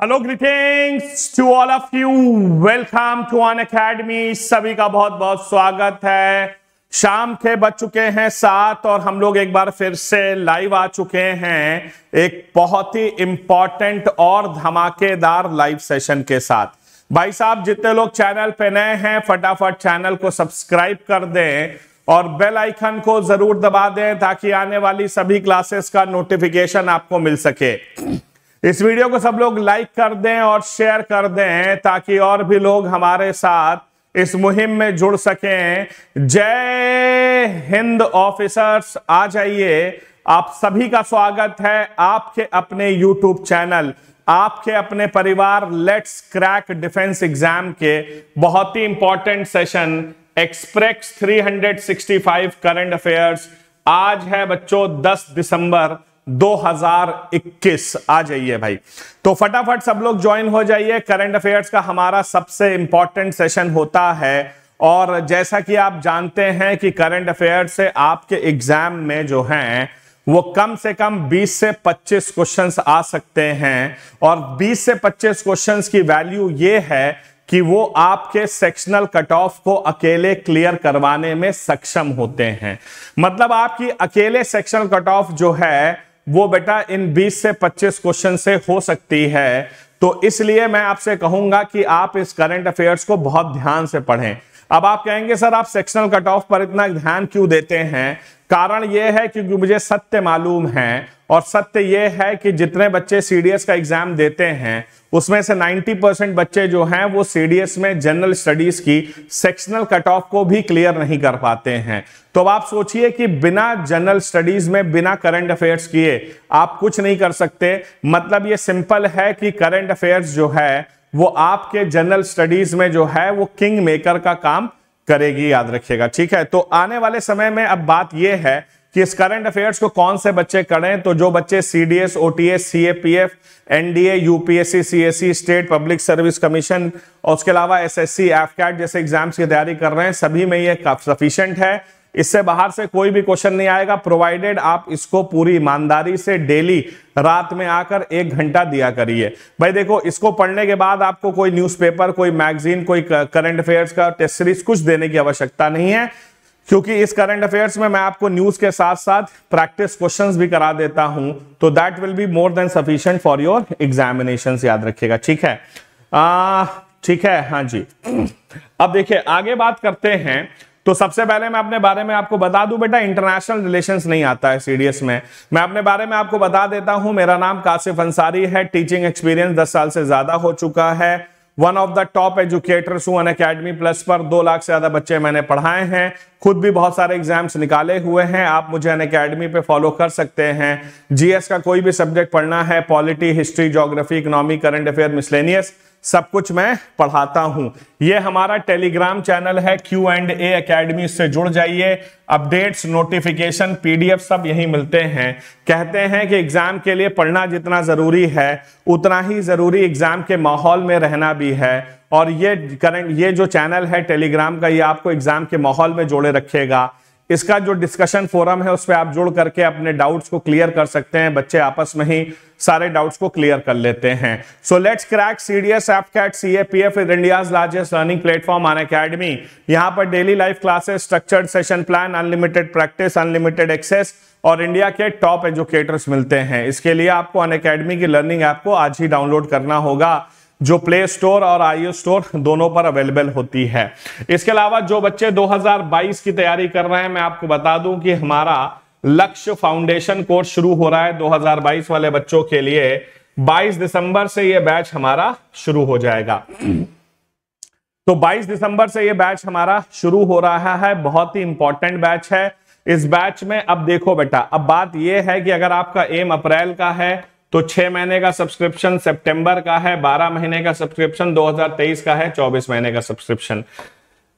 Hello greetings to all of you welcome to Unacademy सभी का बहुत बहुत स्वागत है शाम के बज चुके हैं सात और हम लोग एक बार फिर से लाइव आ चुके हैं एक बहुत ही इंपॉर्टेंट और धमाकेदार लाइव सेशन के साथ भाई साहब जितने लोग चैनल पे नए हैं फटाफट चैनल को सब्सक्राइब कर दें और बेल आइकन को जरूर दबा दें ताकि आने वाली सभी क्लासेस का नोटिफिकेशन आपको मिल सके इस वीडियो को सब लोग लाइक कर दें और शेयर कर दें ताकि और भी लोग हमारे साथ इस मुहिम में जुड़ सकें जय हिंद ऑफिसर्स आ जाइए आप सभी का स्वागत है आपके अपने यूट्यूब चैनल आपके अपने परिवार लेट्स क्रैक डिफेंस एग्जाम के बहुत ही important session express 365 current affairs आज है बच्चों 10 दिसंबर 2021 आ जाइए भाई तो फटाफट सब लोग ज्वाइन हो जाइए करंट अफेयर्स का हमारा सबसे इंपॉर्टेंट सेशन होता है और जैसा कि आप जानते हैं कि करंट अफेयर्स से आपके एग्जाम में जो हैं वो कम से कम 20 से 25 क्वेश्चंस आ सकते हैं और 20 से 25 क्वेश्चंस की वैल्यू ये है कि वो आपके सेक्शनल कट ऑफ को अकेले क्लियर करवाने में सक्षम होते हैं मतलब आपकी अकेले सेक्शनल कट ऑफ जो है वो बेटा इन 20 से 25 क्वेश्चन से हो सकती है तो इसलिए मैं आपसे कहूंगा कि आप इस करंट अफेयर्स को बहुत ध्यान से पढ़ें अब आप कहेंगे सर आप सेक्शनल कट ऑफ पर इतना ध्यान क्यों देते हैं कारण यह है क्योंकि मुझे सत्य मालूम है और सत्य यह है कि जितने बच्चे सीडीएस का एग्जाम देते हैं उसमें से 90 परसेंट बच्चे जो हैं वो सीडीएस में जनरल स्टडीज की सेक्शनल कट ऑफ को भी क्लियर नहीं कर पाते हैं तो अब आप सोचिए कि बिना जनरल स्टडीज में बिना करंट अफेयर्स किए आप कुछ नहीं कर सकते मतलब ये सिंपल है कि करंट अफेयर्स जो है वो आपके जनरल स्टडीज में जो है वो किंग मेकर का काम करेगी याद रखिएगा ठीक है तो आने वाले समय में अब बात यह है कि इस करंट अफेयर्स को कौन से बच्चे करें तो जो बच्चे CDS OTS CAPF NDA UPSC CSC state public service commission और उसके अलावा एसएससी एफकैट जैसे एग्जाम्स की तैयारी कर रहे हैं सभी में ये सफिशियंट है इससे बाहर से कोई भी क्वेश्चन नहीं आएगा प्रोवाइडेड आप इसको पूरी ईमानदारी से डेली रात में आकर एक घंटा दिया करिए भाई देखो इसको पढ़ने के बाद आपको कोई न्यूज़पेपर कोई मैगजीन कोई करंट अफेयर्स का टेस्ट सीरीज कुछ देने की आवश्यकता नहीं है क्योंकि इस करंट अफेयर्स में मैं आपको न्यूज के साथ साथ प्रैक्टिस क्वेश्चंस भी करा देता हूं तो that will be more than sufficient for your examination याद रखिएगा ठीक है आ, ठीक है हाँ जी अब देखिए आगे बात करते हैं तो सबसे पहले मैं अपने बारे में आपको बता दूं बेटा इंटरनेशनल रिलेशंस नहीं आता है सीडीएस में मैं अपने बारे में आपको बता देता हूं मेरा नाम कासिफ अंसारी है टीचिंग एक्सपीरियंस दस साल से ज्यादा हो चुका है one of the top educators हूं अन अकेडमी प्लस पर दो लाख से ज्यादा बच्चे मैंने पढ़ाए हैं खुद भी बहुत सारे एग्जाम्स निकाले हुए हैं आप मुझे अन अकेडमी पे फॉलो कर सकते हैं जीएस का कोई भी सब्जेक्ट पढ़ना है polity history geography economy current affair miscellaneous सब कुछ मैं पढ़ाता हूं ये हमारा टेलीग्राम चैनल है क्यू एंड ए अकेडमी जुड़ जाइए अपडेट्स नोटिफिकेशन पीडीएफ सब यही मिलते हैं कहते हैं कि एग्जाम के लिए पढ़ना जितना जरूरी है उतना ही जरूरी एग्जाम के माहौल में रहना भी है और ये करंट ये जो चैनल है टेलीग्राम का ये आपको एग्जाम के माहौल में जोड़े रखेगा इसका जो डिस्कशन फोरम है उस पर आप जुड़ करके अपने डाउट्स को क्लियर कर सकते हैं बच्चे आपस में ही सारे डाउट्स को क्लियर कर लेते हैं so let's crack CDS AFCAT C A P F India largest learning platform Unacademy यहाँ पर daily life classes structured session plan unlimited practice unlimited access और इंडिया के टॉप एजुकेटर्स मिलते हैं इसके लिए आपको अन अकेडमी की लर्निंग ऐप को आज ही डाउनलोड करना होगा जो प्ले स्टोर और आई स्टोर दोनों पर अवेलेबल होती है इसके अलावा जो बच्चे 2022 की तैयारी कर रहे हैं मैं आपको बता दूं कि हमारा लक्ष्य फाउंडेशन कोर्स शुरू हो रहा है 2022 वाले बच्चों के लिए 22 दिसंबर से यह बैच हमारा शुरू हो जाएगा तो 22 दिसंबर से यह बैच हमारा शुरू हो रहा है बहुत ही इंपॉर्टेंट बैच है इस बैच में अब देखो बेटा अब बात यह है कि अगर आपका एम अप्रैल का है तो छह महीने का सब्सक्रिप्शन सितंबर का है बारह महीने का सब्सक्रिप्शन 2023 का है चौबीस महीने का सब्सक्रिप्शन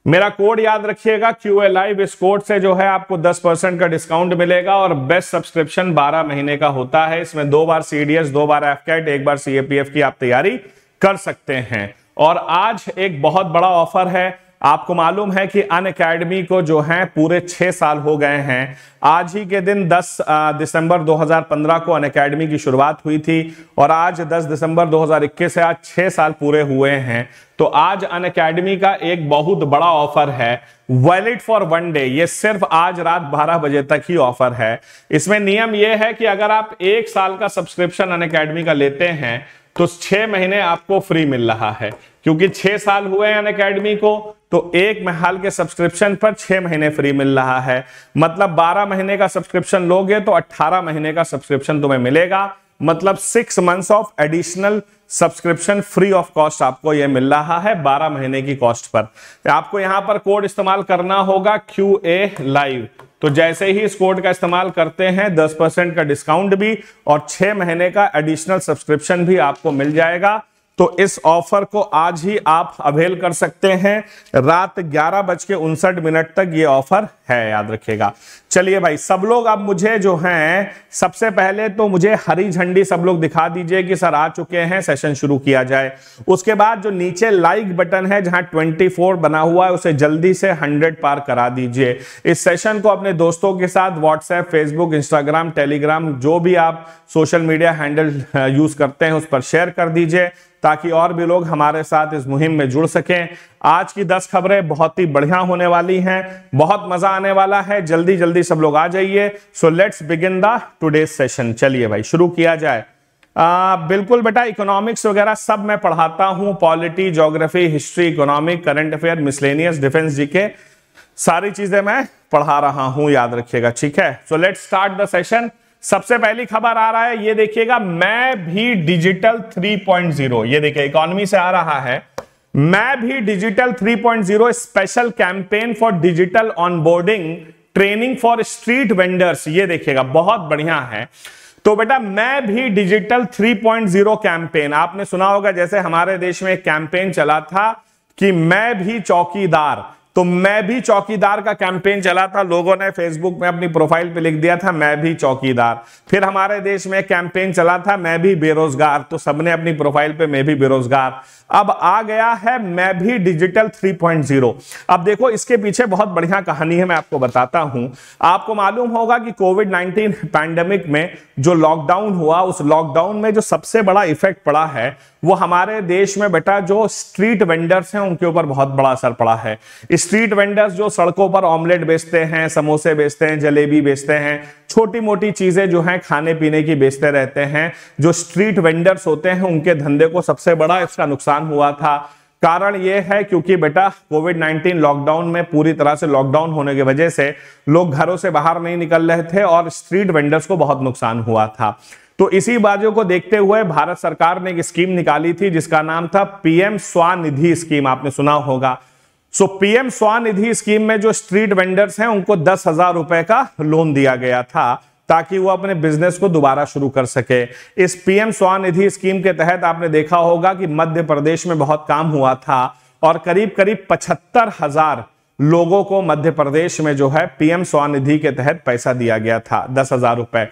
मेरा कोड याद रखिएगा क्यू ए लाइव इस कोड से जो है आपको 10 परसेंट का डिस्काउंट मिलेगा और बेस्ट सब्सक्रिप्शन 12 महीने का होता है इसमें दो बार सीडीएस दो बार एफ एक बार सीएपीएफ की आप तैयारी कर सकते हैं और आज एक बहुत बड़ा ऑफर है आपको मालूम है कि अन अकेडमी को जो है पूरे छह साल हो गए हैं आज ही के दिन 10 दिसंबर 2015 को अन अकेडमी की शुरुआत हुई थी और आज 10 दिसंबर 2021 से आज छह साल पूरे हुए हैं तो आज अन अकेडमी का एक बहुत बड़ा ऑफर है वैलिड फॉर वन डे ये सिर्फ आज रात 12 बजे तक ही ऑफर है इसमें नियम यह है कि अगर आप एक साल का सब्सक्रिप्शन अन अकेडमी का लेते हैं तो छह महीने आपको फ्री मिल रहा है क्योंकि छह साल हुए हैं अन अकेडमी को तो एक महल के सब्सक्रिप्शन पर छह महीने फ्री मिल रहा है मतलब बारह महीने का सब्सक्रिप्शन लोगे तो अट्ठारह महीने का सब्सक्रिप्शन तुम्हें मिलेगा मतलब six months of additional subscription free of cost आपको यह मिल रहा है बारह महीने की कॉस्ट पर आपको यहां पर कोड इस्तेमाल करना होगा क्यू ए लाइव तो जैसे ही इस कोड का इस्तेमाल करते हैं दस परसेंट का डिस्काउंट भी और छह महीने का एडिशनल सब्सक्रिप्शन भी आपको मिल जाएगा तो इस ऑफर को आज ही आप अवेल कर सकते हैं रात ग्यारह बज के उनसठ मिनट तक ये ऑफर है याद रखिएगा चलिए भाई सब लोग आप मुझे जो हैं सबसे पहले तो मुझे हरी झंडी सब लोग दिखा दीजिए कि सर आ चुके हैं सेशन शुरू किया जाए उसके बाद जो नीचे लाइक बटन है जहां 24 बना हुआ है उसे जल्दी से 100 पार करा दीजिए इस सेशन को अपने दोस्तों के साथ व्हाट्सएप फेसबुक इंस्टाग्राम टेलीग्राम जो भी आप सोशल मीडिया हैंडल यूज करते हैं उस पर शेयर कर दीजिए ताकि और भी लोग हमारे साथ इस मुहिम में जुड़ सकें आज की दस खबरें बहुत ही बढ़िया होने वाली हैं बहुत मजा आने वाला है जल्दी जल्दी सब लोग आ जाइए so let's begin the today session चलिए भाई शुरू किया जाए आ, बिल्कुल बेटा इकोनॉमिक्स वगैरह सब मैं पढ़ाता हूं polity geography history economic current affair miscellaneous defence के सारी चीजें मैं पढ़ा रहा हूं याद रखिएगा ठीक है so let's start the session सबसे पहली खबर आ रहा है ये देखिएगा मैं भी डिजिटल 3.0 ये देखिए इकोनॉमी से आ रहा है मैं भी digital 3.0 special campaign for digital onboarding training for street vendors ये देखिएगा बहुत बढ़िया है तो बेटा मैं भी डिजिटल 3.0 कैंपेन आपने सुना होगा जैसे हमारे देश में कैंपेन चला था कि मैं भी चौकीदार तो मैं भी चौकीदार का कैंपेन चला था लोगों ने फेसबुक में अपनी प्रोफाइल पे लिख दिया था मैं भी चौकीदार फिर हमारे देश में कैंपेन चला था मैं भी बेरोजगार तो सबने अपनी प्रोफाइल पे मैं भी बेरोजगार अब आ गया है मैं भी डिजिटल 3.0 अब देखो इसके पीछे बहुत बढ़िया कहानी है मैं आपको बताता हूं आपको मालूम होगा कि कोविड नाइनटीन पैंडेमिक में जो लॉकडाउन हुआ उस लॉकडाउन में जो सबसे बड़ा इफेक्ट पड़ा है वो हमारे देश में बेटा जो स्ट्रीट वेंडर्स हैं उनके ऊपर बहुत बड़ा असर पड़ा है इस स्ट्रीट वेंडर्स जो सड़कों पर ऑमलेट बेचते हैं समोसे बेचते हैं जलेबी बेचते हैं छोटी मोटी चीजें जो हैं खाने पीने की बेचते रहते हैं जो स्ट्रीट वेंडर्स होते हैं उनके धंधे को सबसे बड़ा इसका नुकसान हुआ था कारण यह है क्योंकि बेटा कोविड 19 लॉकडाउन में पूरी तरह से लॉकडाउन होने की वजह से लोग घरों से बाहर नहीं निकल रहे थे और स्ट्रीट वेंडर्स को बहुत नुकसान हुआ था तो इसी बाजू को देखते हुए भारत सरकार ने एक स्कीम निकाली थी जिसका नाम था पीएम स्वानिधि स्कीम आपने सुना होगा सो पीएम स्वनिधि स्कीम में जो स्ट्रीट वेंडर्स हैं उनको दस हजार रुपए का लोन दिया गया था ताकि वो अपने बिजनेस को दोबारा शुरू कर सके इस पीएम स्वनिधि स्कीम के तहत आपने देखा होगा कि मध्य प्रदेश में बहुत काम हुआ था और करीब करीब पचहत्तर हजार लोगों को मध्य प्रदेश में जो है पीएम स्वनिधि के तहत पैसा दिया गया था दस हजार रुपए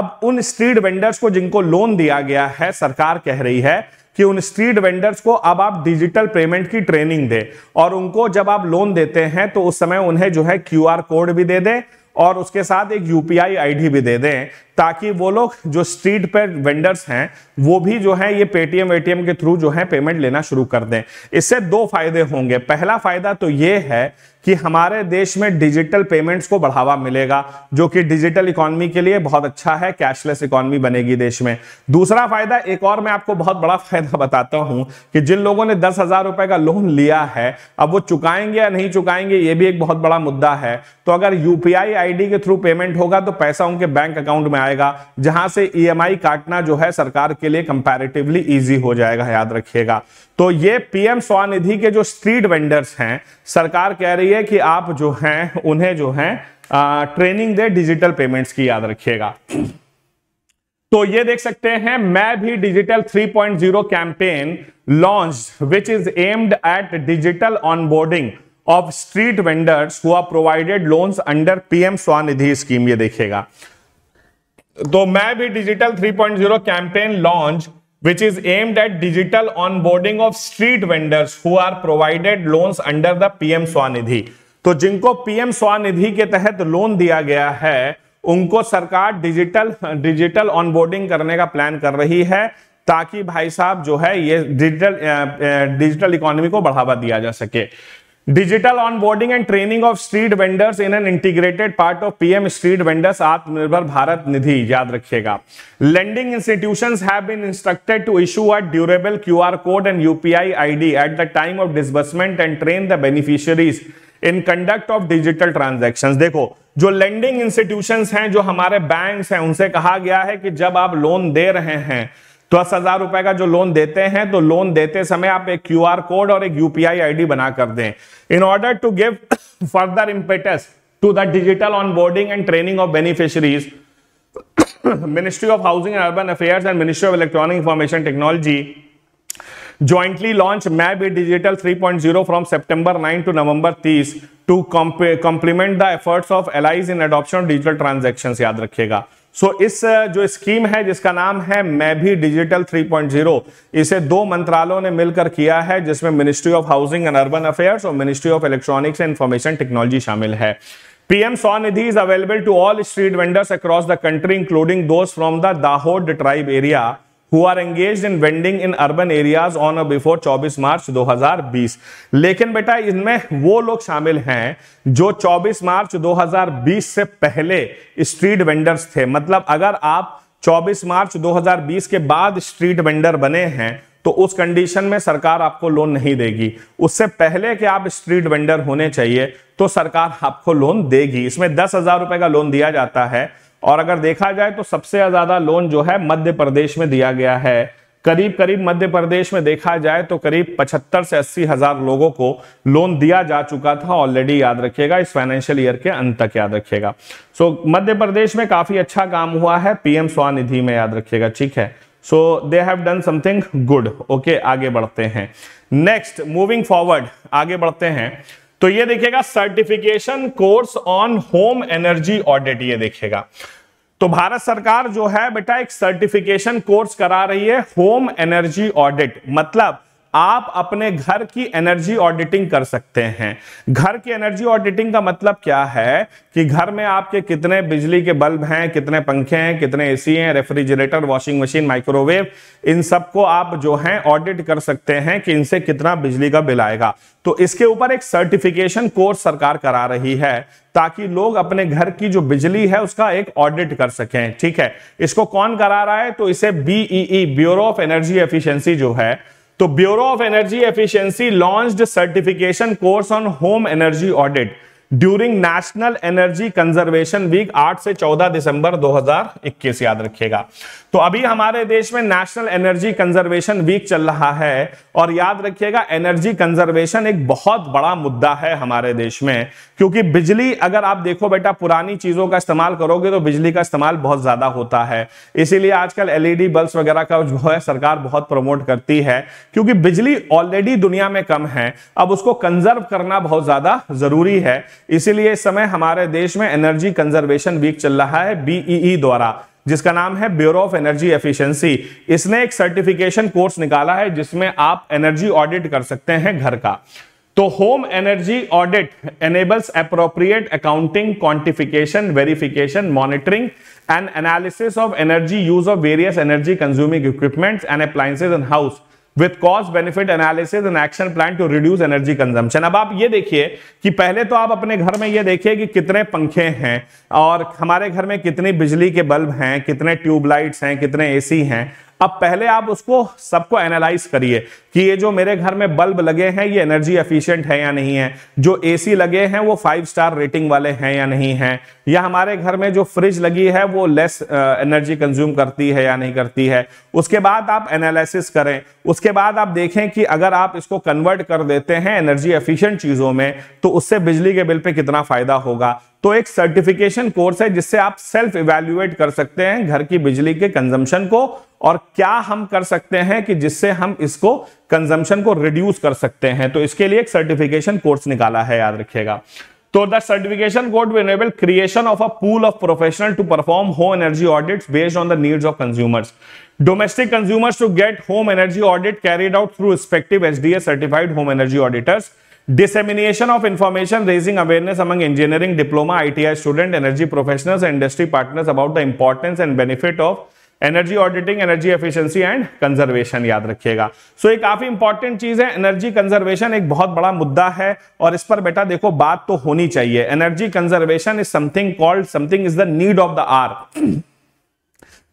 अब उन स्ट्रीट वेंडर्स को जिनको लोन दिया गया है सरकार कह रही है कि उन स्ट्रीट वेंडर्स को अब आप डिजिटल पेमेंट की ट्रेनिंग दे और उनको जब आप लोन देते हैं तो उस समय उन्हें जो है क्यूआर कोड भी दे दें और उसके साथ एक यूपीआई आईडी भी दे दें ताकि वो लोग जो स्ट्रीट पर वेंडर्स हैं वो भी जो है ये पेटीएम वेटीएम के थ्रू जो है पेमेंट लेना शुरू कर दें इससे दो फायदे होंगे पहला फायदा तो ये है कि हमारे देश में डिजिटल पेमेंट्स को बढ़ावा मिलेगा जो कि डिजिटल इकोनॉमी के लिए बहुत अच्छा है कैशलेस इकोनॉमी बनेगी देश में दूसरा फायदा एक और मैं आपको बहुत बड़ा फायदा बताता हूं कि जिन लोगों ने दस हजार रुपए का लोन लिया है अब वो चुकाएंगे या नहीं चुकाएंगे ये भी एक बहुत बड़ा मुद्दा है तो अगर यूपीआई आई के थ्रू पेमेंट होगा तो पैसा उनके बैंक अकाउंट में आएगा जहां से ईएमआई e काटना जो है सरकार के लिए कंपैरेटिवली इजी हो जाएगा याद रखिएगा तो ये पीएम स्वानिधि के जो स्ट्रीट वेंडर्स हैं सरकार कह रही है कि आप जो हैं उन्हें जो है ट्रेनिंग दे डिजिटल पेमेंट्स की याद रखिएगा तो ये देख सकते हैं मैं भी digital 3.0 point campaign launch which is aimed at digital onboarding of street vendors हुआ provided loans under PM Svanidhi scheme ये देखेगा तो मैं भी digital 3.0 campaign launch which is aimed at digital onboarding of street vendors who are provided loans under the PM Swanidhi तो जिनको PM Svanidhi के तहत लोन दिया गया है उनको सरकार डिजिटल डिजिटल ऑनबोर्डिंग करने का प्लान कर रही है ताकि भाई साहब जो है ये डिजिटल डिजिटल इकोनॉमी को बढ़ावा दिया जा सके digital on boarding and training of street vendors in an integrated part of PM street vendors Atmanirbhar Bharat Nidhi याद रखिएगा लेंडिंग इंस्टीट्यूशन है been instructed to code and UPI ID at the time of disbursement and train the beneficiaries in conduct of digital transaction देखो जो lending institution है जो हमारे bank हैं उनसे कहा गया है कि जब आप लोन दे रहे हैं तो दस हजार रुपए का जो लोन देते हैं तो लोन देते समय आप एक क्यू कोड और एक यूपीआई डी बना कर दें in order to give further impetus to the digital on boarding and training of beneficiaries ministry of housing and urban affairs and ministry of electronic information technology launch मै B digital 3.0 point zero from September nine to November तीस to complement the efforts of allies in of digital transaction याद रखिएगा so so, इस uh, जो scheme है जिसका नाम है मैं भी डिजिटल 3.0 इसे दो मंत्रालयों ने मिलकर किया है जिसमें ministry of housing and urban affairs और ministry of electronics and information technology शामिल है PM Swanidhi is available to all street vendors across the country including those from the Dahod tribe area who are engaged in vending in urban areas on or before 24 March 2020 लेकिन बेटा इनमें वो लोग शामिल हैं जो 24 मार्च 2020 से पहले स्ट्रीट वेंडर्स थे मतलब अगर आप 24 मार्च 2020 के बाद स्ट्रीट वेंडर बने हैं तो उस कंडीशन में सरकार आपको लोन नहीं देगी उससे पहले कि आप स्ट्रीट वेंडर होने चाहिए तो सरकार आपको लोन देगी इसमें दस हजार रुपए का लोन दिया जाता है और अगर देखा जाए तो सबसे ज्यादा लोन जो है मध्य प्रदेश में दिया गया है करीब करीब मध्य प्रदेश में देखा जाए तो करीब 75 से अस्सी हजार लोगों को लोन दिया जा चुका था ऑलरेडी याद रखिएगा इस फाइनेंशियल ईयर के अंत तक याद रखिएगा सो so, मध्य प्रदेश में काफी अच्छा काम हुआ है पीएम स्वानिधि में याद रखिएगा ठीक है so they have done something good okay आगे बढ़ते हैं नेक्स्ट मूविंग फॉरवर्ड आगे बढ़ते हैं तो ये देखिएगा certification course on home energy audit ये देखिएगा तो भारत सरकार जो है बेटा एक सर्टिफिकेशन कोर्स करा रही है होम एनर्जी ऑडिट मतलब आप अपने घर की एनर्जी ऑडिटिंग कर सकते हैं घर की एनर्जी ऑडिटिंग का मतलब क्या है कि घर में आपके कितने बिजली के बल्ब हैं कितने पंखे हैं कितने एसी हैं रेफ्रिजरेटर वॉशिंग मशीन माइक्रोवेव इन सबको आप जो है ऑडिट कर सकते हैं कि इनसे कितना बिजली का बिल आएगा तो इसके ऊपर एक सर्टिफिकेशन कोर्स सरकार करा रही है ताकि लोग अपने घर की जो बिजली है उसका एक ऑडिट कर सकें ठीक है इसको कौन करा रहा है तो इसे BEE bureau of energy efficiency जो है तो bureau of energy efficiency launched certification course on home energy audit during national energy conservation week 8 से 14 दिसंबर 2021 याद रखिएगा तो अभी हमारे देश में नेशनल एनर्जी कंजर्वेशन वीक चल रहा है और याद रखिएगा एनर्जी कंजर्वेशन एक बहुत बड़ा मुद्दा है हमारे देश में क्योंकि बिजली अगर आप देखो बेटा पुरानी चीजों का इस्तेमाल करोगे तो बिजली का इस्तेमाल बहुत ज्यादा होता है इसीलिए आजकल एलईडी बल्ब e वगैरह का जो है सरकार बहुत प्रमोट करती है क्योंकि बिजली ऑलरेडी दुनिया में कम है अब उसको कंजर्व करना बहुत ज्यादा जरूरी है इसीलिए इस समय हमारे देश में एनर्जी कंजर्वेशन वीक चल रहा है बीई e e द्वारा जिसका नाम है ब्यूरो ऑफ एनर्जी एफिशिएंसी इसने एक सर्टिफिकेशन कोर्स निकाला है जिसमें आप एनर्जी ऑडिट कर सकते हैं घर का तो home energy audit enables appropriate accounting quantification verification monitoring and analysis of energy use of various energy consuming equipments and appliances in house with cost benefit analysis and action plan to reduce energy consumption अब आप ये देखिए कि पहले तो आप अपने घर में ये देखिए कि कितने पंखे हैं और हमारे घर में कितनी बिजली के बल्ब हैं कितने ट्यूबलाइट्स हैं कितने एसी हैं अब पहले आप उसको सबको एनालाइज करिए कि ये जो मेरे घर में बल्ब लगे हैं ये एनर्जी एफिशिएंट है या नहीं है जो एसी लगे हैं वो फाइव स्टार रेटिंग वाले हैं या नहीं है या हमारे घर में जो फ्रिज लगी है वो लेस एनर्जी कंज्यूम करती है या नहीं करती है उसके बाद आप एनालिसिस करें उसके बाद आप देखें कि अगर आप इसको कन्वर्ट कर देते हैं एनर्जी एफिशियंट चीजों में तो उससे बिजली के बिल पर कितना फायदा होगा तो एक सर्टिफिकेशन कोर्स है जिससे आप सेल्फ इवेल्युएट कर सकते हैं घर की बिजली के कंजम्पशन को और क्या हम कर सकते हैं कि जिससे हम इसको कंजम्पशन को रिड्यूस कर सकते हैं तो इसके लिए एक सर्टिफिकेशन कोर्स निकाला है याद रखिएगा तो the certification course will enable creation of a pool of professional to perform home energy audit based on the needs of consumers domestic consumers to get home energy audit carried out through respective H certified home energy auditors dissemination of information raising awareness among engineering diploma ITI student energy professionals and industry partners about the importance and benefit of energy auditing energy efficiency and conservation याद रखिएगा so so, ये काफी important चीज है energy conservation एक बहुत बड़ा मुद्दा है और इस पर बेटा देखो बात तो होनी चाहिए energy conservation is something called something is the need of the hour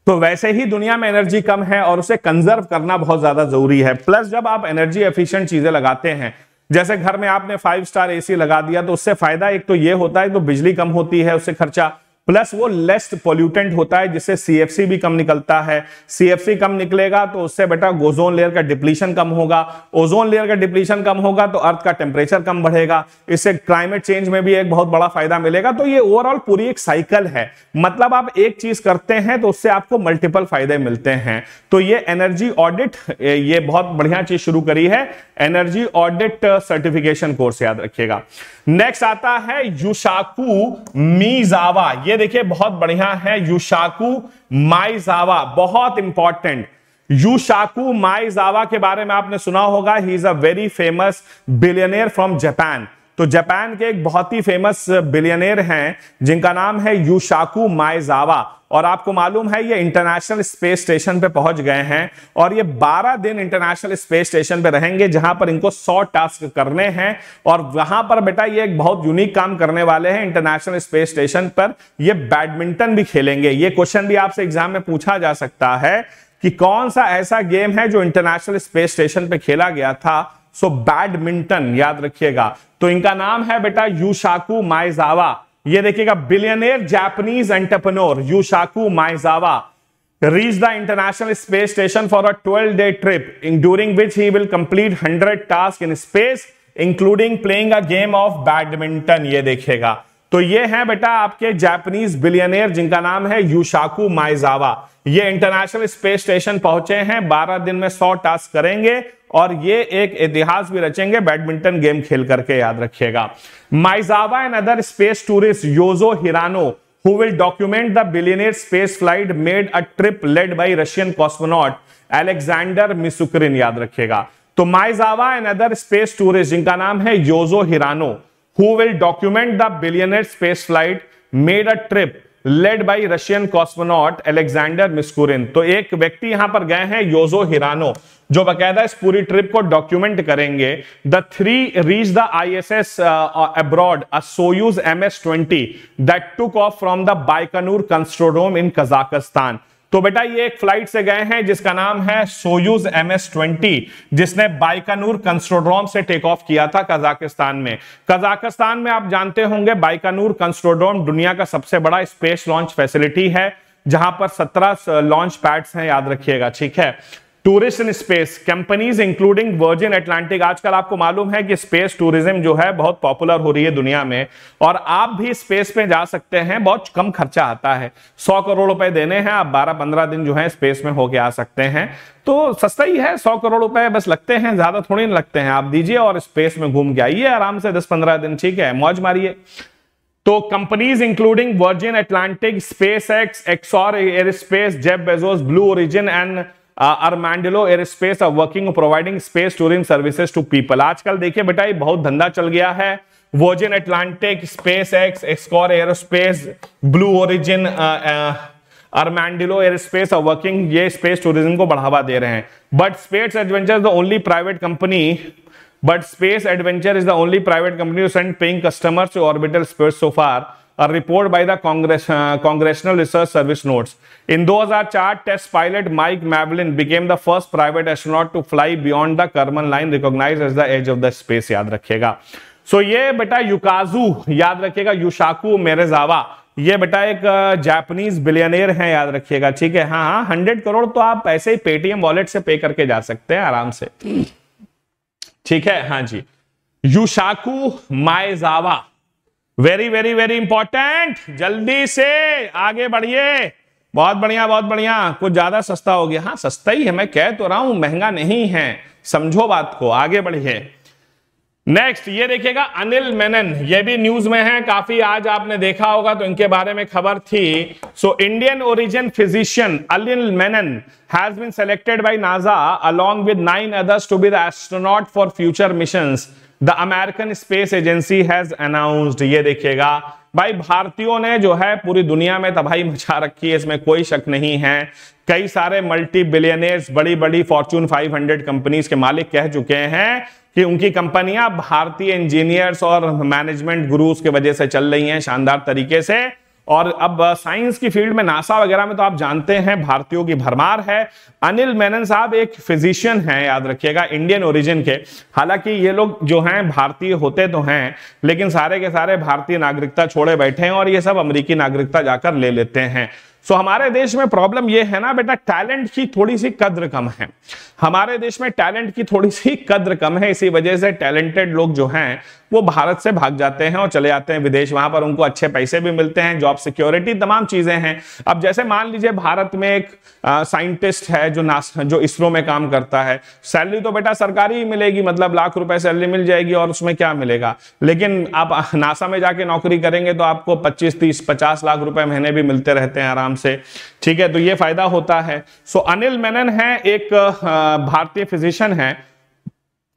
तो वैसे ही दुनिया में एनर्जी कम है और उसे कंजर्व करना बहुत ज्यादा जरूरी है प्लस जब आप एनर्जी एफिशियंट चीजें लगाते हैं जैसे घर में आपने फाइव स्टार एसी लगा दिया तो उससे फायदा एक तो ये होता है तो बिजली कम होती है उससे खर्चा प्लस वो लेस पॉल्यूटेंट होता है जिससे सीएफसी भी कम निकलता है सीएफसी कम निकलेगा तो उससे बेटा ओजोन लेयर का डिप्लीशन कम होगा ओजोन लेयर का डिप्लीशन कम होगा तो अर्थ का टेम्परेचर कम बढ़ेगा इससे क्लाइमेट चेंज में भी एक बहुत बड़ा फायदा मिलेगा तो ये ओवरऑल पूरी एक साइकिल है मतलब आप एक चीज करते हैं तो उससे आपको मल्टीपल फायदे मिलते हैं तो ये एनर्जी ऑडिट ये बहुत बढ़िया चीज शुरू करी है एनर्जी ऑडिट सर्टिफिकेशन कोर्स याद रखिएगा नेक्स्ट आता है युशाकू मीजावा ये देखिए बहुत बढ़िया है युशाकू माइजावा बहुत इंपॉर्टेंट युशाकु माइजावा के बारे में आपने सुना होगा he is a very famous billionaire from Japan तो जापान के एक बहुत ही फेमस बिलियनियर हैं जिनका नाम है यूशाकू माइजावा और आपको मालूम है ये इंटरनेशनल स्पेस स्टेशन पे पहुंच गए हैं और ये 12 दिन इंटरनेशनल स्पेस स्टेशन पे रहेंगे जहां पर इनको 100 टास्क करने हैं और वहां पर बेटा ये एक बहुत यूनिक काम करने वाले हैं इंटरनेशनल स्पेस स्टेशन पर ये बैडमिंटन भी खेलेंगे ये क्वेश्चन भी आपसे एग्जाम में पूछा जा सकता है कि कौन सा ऐसा गेम है जो इंटरनेशनल स्पेस स्टेशन पे खेला गया था सो बैडमिंटन याद रखिएगा तो इनका नाम है बेटा यूशाकू माइजावा ये देखिएगा billionaire Japanese entrepreneur Yusaku Maezawa reach the international space station for a twelve day trip in during which he will complete hundred task in space including playing a game of badminton ये देखिएगा तो ये है बेटा आपके Japanese billionaire जिनका नाम है यूशाकू माइजावा ये इंटरनेशनल स्पेस स्टेशन पहुंचे हैं 12 दिन में 100 टास्क करेंगे और ये एक इतिहास भी रचेंगे बैडमिंटन गेम खेल करके याद रखिएगा Maezawa and other space tourist Yozo Hirano who will document the billionaire space flight made a trip led by Russian cosmonaut Alexander Misurkin याद रखिएगा तो Maezawa and other space tourist जिनका नाम है Yozo Hirano who will document the billionaire space flight made a trip led by Russian cosmonaut Alexander Misurkin तो एक व्यक्ति यहां पर गए हैं योजो हिरानो जो बकायदा इस पूरी ट्रिप को डॉक्यूमेंट करेंगे the three reach the ISS aboard a Soyuz MS twenty that took off from the Baikonur cosmodrome in Kazakhstan तो बेटा ये एक फ्लाइट से गए हैं जिसका नाम है सोयूज एम एस ट्वेंटी जिसने बाइकानूर कंस्ट्रोड्रोम से टेक ऑफ किया था कजाकिस्तान में कजाकिस्तान में आप जानते होंगे बाइकानूर कंस्ट्रोड्रोम दुनिया का सबसे बड़ा स्पेस लॉन्च फैसिलिटी है जहां पर 17 लॉन्च पैड्स हैं याद रखिएगा ठीक है tourist in space companies including Virgin Atlantic आजकल आपको मालूम है कि स्पेस टूरिज्म जो है बहुत पॉपुलर हो रही है दुनिया में और आप भी स्पेस में जा सकते हैं बहुत कम खर्चा आता है सौ करोड़ रुपए देने हैं आप बारह पंद्रह दिन जो है स्पेस में होके आ सकते हैं तो सस्ता ही है सौ करोड़ रुपए बस लगते हैं ज्यादा थोड़ी ना लगते हैं आप दीजिए और स्पेस में घूम के आइए आराम से दस पंद्रह दिन ठीक है मौज मारिए तो companies including Virgin Atlantic SpaceX XCOR space Jeff Bezos Blue Origin and uh, Armandello Aerospace are working on providing space tourism services to people. आजकल देखिए बेटा ये बहुत धंधा चल गया है Virgin Atlantic SpaceX XCOR aerospace Blue Origin Armadillo space are working ये स्पेस टूरिज्म को बढ़ावा दे रहे हैं but space adventure the only private company but space adventure is the only private company to send paying customers to orbital space so far a report by the Congress, uh, Congressional Research Service notes. In 2004, test pilot Mike Mavlin became the first private astronaut to fly beyond the Kármán line recognized as the edge of the space. याद रखिएगा. So ये बेटा युकाजू याद रखिएगा युशाकू मेरेजावा ये बेटा एक Japanese billionaire हैं याद रखिएगा ठीक है हाँ हाँ हंड्रेड करोड़ तो आप ऐसे ही पेटीएम वॉलेट से पे करके जा सकते हैं आराम से ठीक है हाँ जी Yusaku Maezawa very very very important जल्दी से आगे बढ़िए बहुत बढ़िया बहुत बढ़िया कुछ ज्यादा सस्ता हो गया हाँ सस्ता ही है मैं कह तो रहा हूं महंगा नहीं है समझो बात को आगे बढ़िए नेक्स्ट ये देखिएगा अनिल मेनन ये भी न्यूज में है काफी आज आपने देखा होगा तो इनके बारे में खबर थी so Indian origin physician Anil Menon has been selected by NASA along with nine others to be the astronaut for future missions the American space agency has announced ये देखिएगा भाई भारतीयों ने जो है पूरी दुनिया में तबाही मचा रखी है इसमें कोई शक नहीं है कई सारे मल्टी बिलियनर्स बड़ी बड़ी फॉर्चून 500 कंपनीज के मालिक कह चुके हैं कि उनकी कंपनियां भारतीय इंजीनियर्स और मैनेजमेंट गुरुज के वजह से चल रही हैं शानदार तरीके से और अब साइंस की फील्ड में नासा वगैरह में तो आप जानते हैं भारतीयों की भरमार है अनिल मेनन साहब एक फिजिशियन है याद रखिएगा इंडियन ओरिजिन के हालांकि ये लोग जो हैं भारतीय होते तो हैं लेकिन सारे के सारे भारतीय नागरिकता छोड़े बैठे हैं और ये सब अमरीकी नागरिकता जाकर ले लेते हैं सो हमारे देश में प्रॉब्लम ये है ना बेटा टैलेंट की थोड़ी सी कद्र कम है हमारे देश में टैलेंट की थोड़ी सी कद्र कम है इसी वजह से टैलेंटेड लोग जो हैं वो भारत से भाग जाते हैं और चले जाते हैं विदेश वहां पर उनको अच्छे पैसे भी मिलते हैं जॉब सिक्योरिटी तमाम चीजें हैं अब जैसे मान लीजिए भारत में एक साइंटिस्ट है जो जो इसरो में काम करता है सैलरी तो बेटा सरकारी ही मिलेगी मतलब लाख रुपए सैलरी मिल जाएगी और उसमें क्या मिलेगा लेकिन आप नासा में जाके नौकरी करेंगे तो आपको पच्चीस तीस पचास लाख रुपए महीने भी मिलते रहते हैं आराम से ठीक है तो ये फायदा होता है सो अनिल मेनन है एक भारतीय फिजिशियन है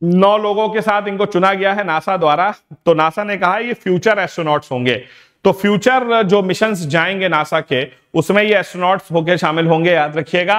नौ लोगों के साथ इनको चुना गया है नासा द्वारा तो नासा ने कहा ये फ्यूचर एस्ट्रोनॉट्स होंगे तो फ्यूचर जो मिशन जाएंगे नासा के उसमें ये एस्ट्रोनॉट्स होकर शामिल होंगे याद रखिएगा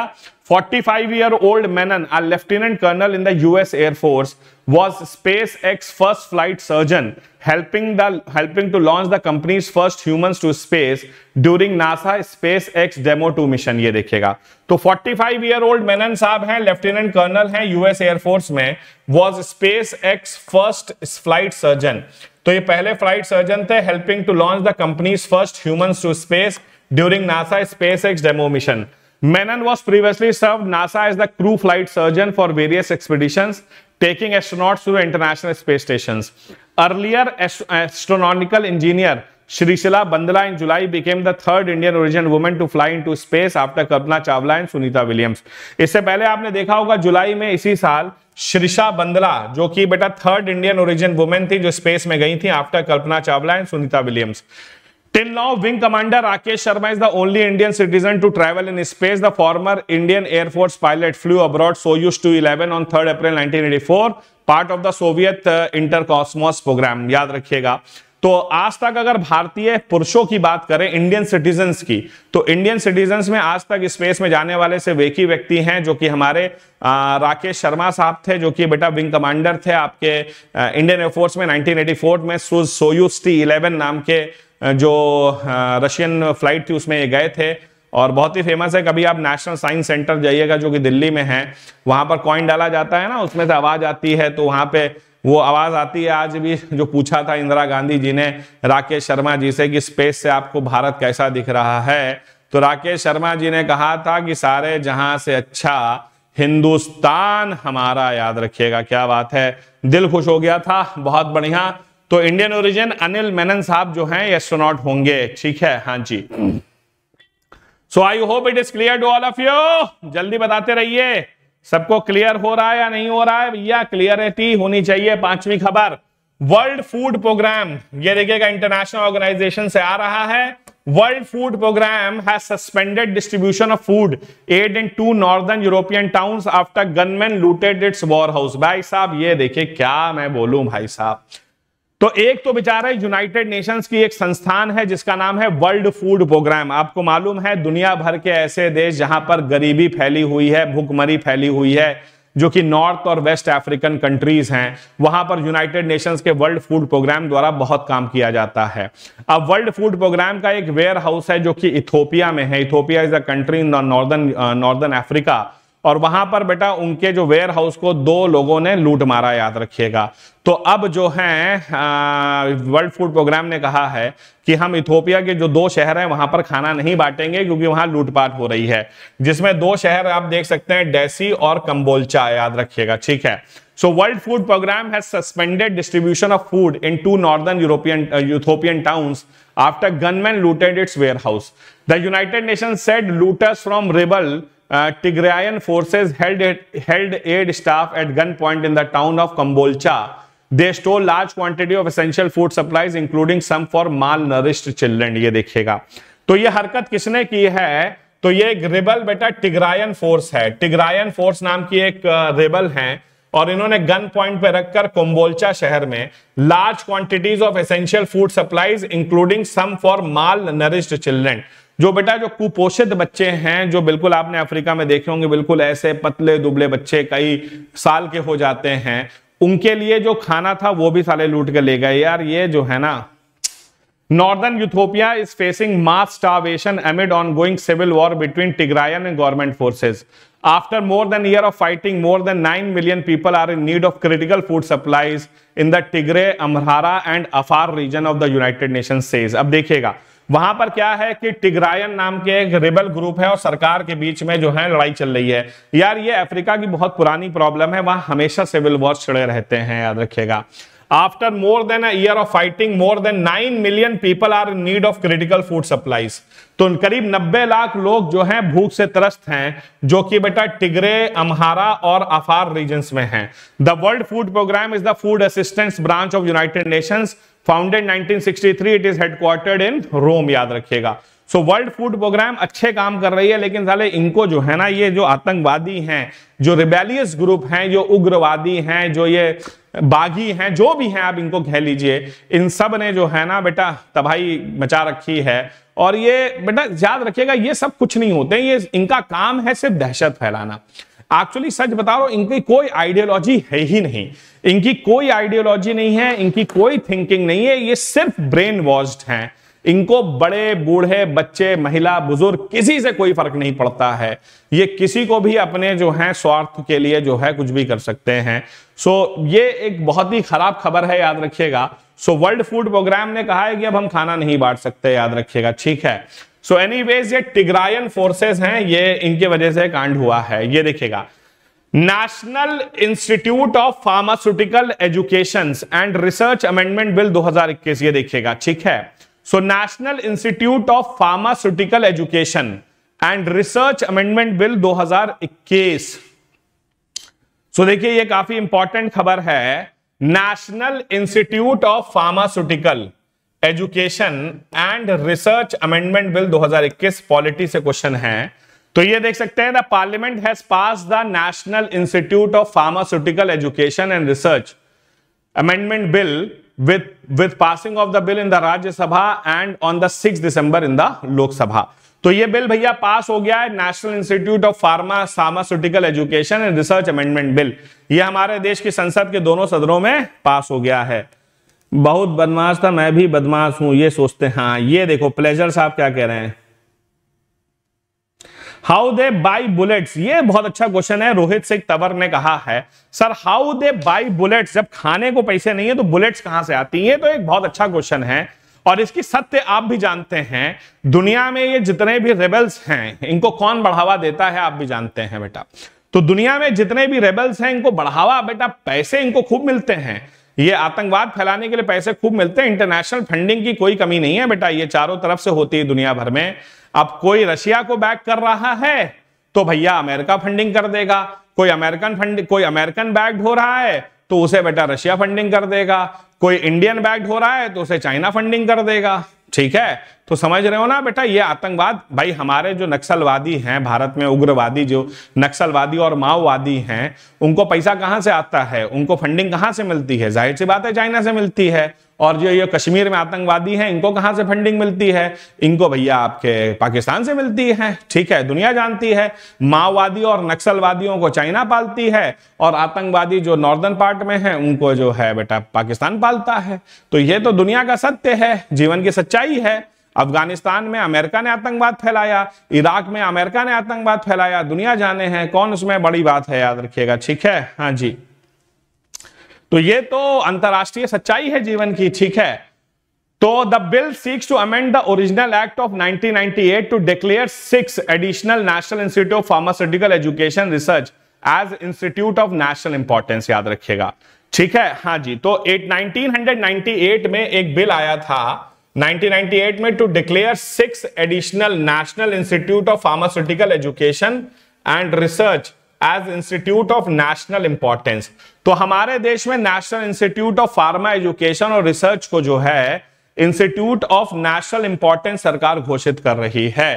45 year old Menon are lieutenant colonel in the US air force was SpaceX first flight surgeon helping the helping to launch the company's first humans to space during NASA SpaceX Demo 2 mission ये देखिएगा तो 45 year old Menon साहब हैं lieutenant colonel हैं Air Force में was SpaceX first flight surgeon तो ये पहले flight surgeon थे helping to launch the company's first humans to space during NASA SpaceX Demo mission Menon was previously served NASA as the crew flight surgeon for various expeditions taking astronauts to the international space stations. Earlier astronomical engineer Shrishila Bandla in July became the third Indian origin woman to fly into space after Kalpana Chawla and Sunita Williams. isse pehle aapne dekha hoga july mein isi saal shrisha bandla jo ki beta third indian origin woman thi jo space mein gayi thi after kalpana chawla and sunita williams Till now, Wing Commander Rakesh Sharma is the only Indian citizen to travel in space. The former Indian Air Force pilot flew abroad Soyuz 211 on 3rd April 1984, part of the Soviet uh, Intercosmos program. याद रखिएगा तो आज तक अगर भारतीय पुरुषों की बात करें इंडियन सिटीजन्स की तो इंडियन सिटीजन्स में आज तक स्पेस में जाने वाले से एक ही व्यक्ति हैं जो कि हमारे राकेश शर्मा साहब थे जो कि बेटा विंग कमांडर थे आपके इंडियन एयरफोर्स में 1984 में सोयूस टी इलेवन नाम के जो रशियन फ्लाइट थी उसमें ये गए थे और बहुत ही फेमस है कभी आप नेशनल साइंस सेंटर जाइएगा जो कि दिल्ली में है वहाँ पर कॉइन डाला जाता है ना उसमें से आवाज़ आती है तो वहाँ पे वो आवाज़ आती है आज भी जो पूछा था इंदिरा गांधी जी ने राकेश शर्मा जी से कि स्पेस से आपको भारत कैसा दिख रहा है तो राकेश शर्मा जी ने कहा था कि सारे जहां से अच्छा हिंदुस्तान हमारा याद रखिएगा क्या बात है दिल खुश हो गया था बहुत बढ़िया तो इंडियन ओरिजिन अनिल मेनन साहब जो हैं एस्ट्रोनॉट होंगे ठीक है हाँ जी so I hope it is clear to all of you जल्दी बताते रहिए सबको क्लियर हो रहा है या नहीं हो रहा है भैया क्लियरिटी होनी चाहिए पांचवी खबर वर्ल्ड फूड प्रोग्राम ये देखिएगा इंटरनेशनल ऑर्गेनाइजेशन से आ रहा है world food programme has suspended distribution of food aid in two northern European towns after gunman looted its warehouse भाई साहब ये देखिए क्या मैं बोलूं भाई साहब तो एक तो बेचारा यूनाइटेड नेशंस की एक संस्थान है जिसका नाम है वर्ल्ड फूड प्रोग्राम आपको मालूम है दुनिया भर के ऐसे देश जहां पर गरीबी फैली हुई है भूखमरी फैली हुई है जो कि नॉर्थ और वेस्ट अफ्रीकन कंट्रीज हैं वहां पर यूनाइटेड नेशंस के वर्ल्ड फूड प्रोग्राम द्वारा बहुत काम किया जाता है अब वर्ल्ड फूड प्रोग्राम का एक वेयर हाउस है जो कि इथोपिया में है Ethiopia is a country in northern northern Africa और वहां पर बेटा उनके जो वेयर हाउस को दो लोगों ने लूट मारा याद रखिएगा तो अब जो है वर्ल्ड फूड प्रोग्राम ने कहा है कि हम इथोपिया के जो दो शहर हैं वहां पर खाना नहीं बांटेंगे क्योंकि वहां लूटपाट हो रही है जिसमें दो शहर आप देख सकते हैं डेसी और कम्बोलचा याद रखिएगा ठीक है so world food programme has suspended distribution of food in two northern European Ethiopian town after gunman looted its warehouse the United Nation said looters from rebel Tigrayan forces held aid staff at gun point in the town of Kombolcha they store large quantity of essential food supplies including some for malnourished children ये देखिएगा तो ये हरकत किसने की है तो ये एक रिबल बेटा टिग्रायन फोर्स है टिग्रायन फोर्स नाम की एक रिबल uh, है और इन्होंने गन पॉइंट पे रखकर कोम्बोलचा शहर में large quantities of essential food supplies including some for malnourished children जो बेटा जो कुपोषित बच्चे हैं जो बिल्कुल आपने अफ्रीका में देखे होंगे बिल्कुल ऐसे पतले दुबले बच्चे कई साल के हो जाते हैं उनके लिए जो खाना था वो भी साले लूट के ले गए यार ये जो है ना northern Ethiopia is facing mass starvation amid ongoing civil war between Tigrayan and government forces after more than year of fighting more than nine million people are in need of critical food supplies in the Tigray Amhara and Afar region of the United Nation says देखिएगा वहां पर क्या है कि टिग्रायन नाम के एक rebel group है और सरकार के बीच में जो है लड़ाई चल रही है यार ये अफ्रीका की बहुत पुरानी प्रॉब्लम है वहां हमेशा सिविल वॉर छिड़े रहते हैं याद रखिएगा after more than year of fighting more than nine million people are in need of critical food supplies तो करीब 90 लाख लोग जो हैं भूख से त्रस्त हैं जो कि बेटा टिगरे अमहारा और अफार रीजन में हैं the world food programme is the food assistance branch of United Nations founded 1963 it is headquartered in Rome याद रखिएगा सो वर्ल्ड फूड प्रोग्राम अच्छे काम कर रही है लेकिन साले इनको जो है ना ये जो आतंकवादी हैं जो रिबेलियस ग्रुप हैं जो उग्रवादी हैं जो ये बागी हैं जो भी हैं आप इनको कह लीजिए इन सब ने जो है ना बेटा तबाही मचा रखी है और ये बेटा याद रखिएगा ये सब कुछ नहीं होते ये इनका काम है सिर्फ दहशत फैलाना एक्चुअली सच बता रहा हूं इनकी कोई आइडियोलॉजी है ही नहीं इनकी कोई आइडियोलॉजी नहीं है इनकी कोई थिंकिंग नहीं है ये सिर्फ ब्रेन वॉश्ड हैं इनको बड़े बूढ़े बच्चे महिला बुजुर्ग किसी से कोई फर्क नहीं पड़ता है ये किसी को भी अपने जो है स्वार्थ के लिए जो है कुछ भी कर सकते हैं सो so, ये एक बहुत ही खराब खबर है याद रखिएगा सो वर्ल्ड फूड प्रोग्राम ने कहा है कि अब हम खाना नहीं बांट सकते याद रखिएगा ठीक है सो एनीवेज ये टिग्रायन फोर्सेस हैं ये इनके वजह से कांड हुआ है ये देखिएगा national institute of pharmaceutical education and research amendment bill 2021 ये देखिएगा ठीक है so national institute of pharmaceutical education and research amendment bill 2021 so देखिए ये काफी इंपॉर्टेंट खबर है national institute of pharmaceutical education and research amendment bill 2021 polity से क्वेश्चन है तो ये देख सकते हैं the parliament has pass the national institute of pharmaceutical education and research amendment bill with with passing of the bill in the Rajya Sabha and on the six December in the Lok Sabha तो ये bill भैया pass हो गया है national institute of pharma pharmaceutical education and research amendment bill ये हमारे देश की संसद के दोनों सदनों में पास हो गया है बहुत बदमाश था मैं भी बदमाश हूं ये सोचते हैं हाँ ये देखो प्लेजर साहब क्या कह रहे हैं हाउ दे बाई बुलेट्स ये बहुत अच्छा क्वेश्चन है रोहित सिंह तवर ने कहा है sir how they buy bullets जब खाने को पैसे नहीं है तो बुलेट्स कहां से आती है तो एक बहुत अच्छा क्वेश्चन है और इसकी सत्य आप भी जानते हैं दुनिया में ये जितने भी रेबल्स हैं इनको कौन बढ़ावा देता है आप भी जानते हैं बेटा तो दुनिया में जितने भी रेबल्स हैं इनको बढ़ावा बेटा पैसे इनको खूब मिलते हैं ये आतंकवाद फैलाने के लिए पैसे खूब मिलते हैं इंटरनेशनल फंडिंग की कोई कमी नहीं है बेटा ये चारों तरफ से होती है दुनिया भर में अब कोई रशिया को बैक कर रहा है तो भैया अमेरिका फंडिंग कर देगा कोई अमेरिकन फंड कोई अमेरिकन बैक्ड हो रहा है तो उसे बेटा रशिया फंडिंग कर देगा कोई इंडियन बैक्ड हो रहा है तो उसे चाइना फंडिंग कर देगा ठीक है तो समझ रहे हो ना बेटा ये आतंकवाद भाई हमारे जो नक्सलवादी हैं भारत में उग्रवादी जो नक्सलवादी और माओवादी हैं उनको पैसा कहाँ से आता है उनको फंडिंग कहाँ से मिलती है जाहिर सी बात है चाइना से मिलती है और जो ये कश्मीर में आतंकवादी हैं इनको कहाँ से फंडिंग मिलती है इनको भैया आपके पाकिस्तान से मिलती है ठीक है दुनिया जानती है माओवादी और नक्सलवादियों को चाइना पालती है और आतंकवादी जो नॉर्दर्न पार्ट में है उनको जो है बेटा पाकिस्तान पालता है तो ये तो दुनिया का सत्य है जीवन की सच्चाई है अफगानिस्तान में अमेरिका ने आतंकवाद फैलाया इराक में अमेरिका ने आतंकवाद फैलाया दुनिया जाने हैं कौन उसमें बड़ी बात है याद रखिएगा ठीक है हाँ जी तो ये तो अंतर्राष्ट्रीय सच्चाई है जीवन की ठीक है तो the bill seeks to amend the original act of 1998 to declare six additional national institute of pharmaceutical education research as institute of national importance याद रखिएगा ठीक है हाँ जी तो एट नाइनटीन में एक बिल आया था 1998 में to declare six additional national institute of pharmaceutical education and research as institute of national importance तो हमारे देश में national institute of pharma education और रिसर्च को जो है इंस्टीट्यूट ऑफ नेशनल इंपॉर्टेंस सरकार घोषित कर रही है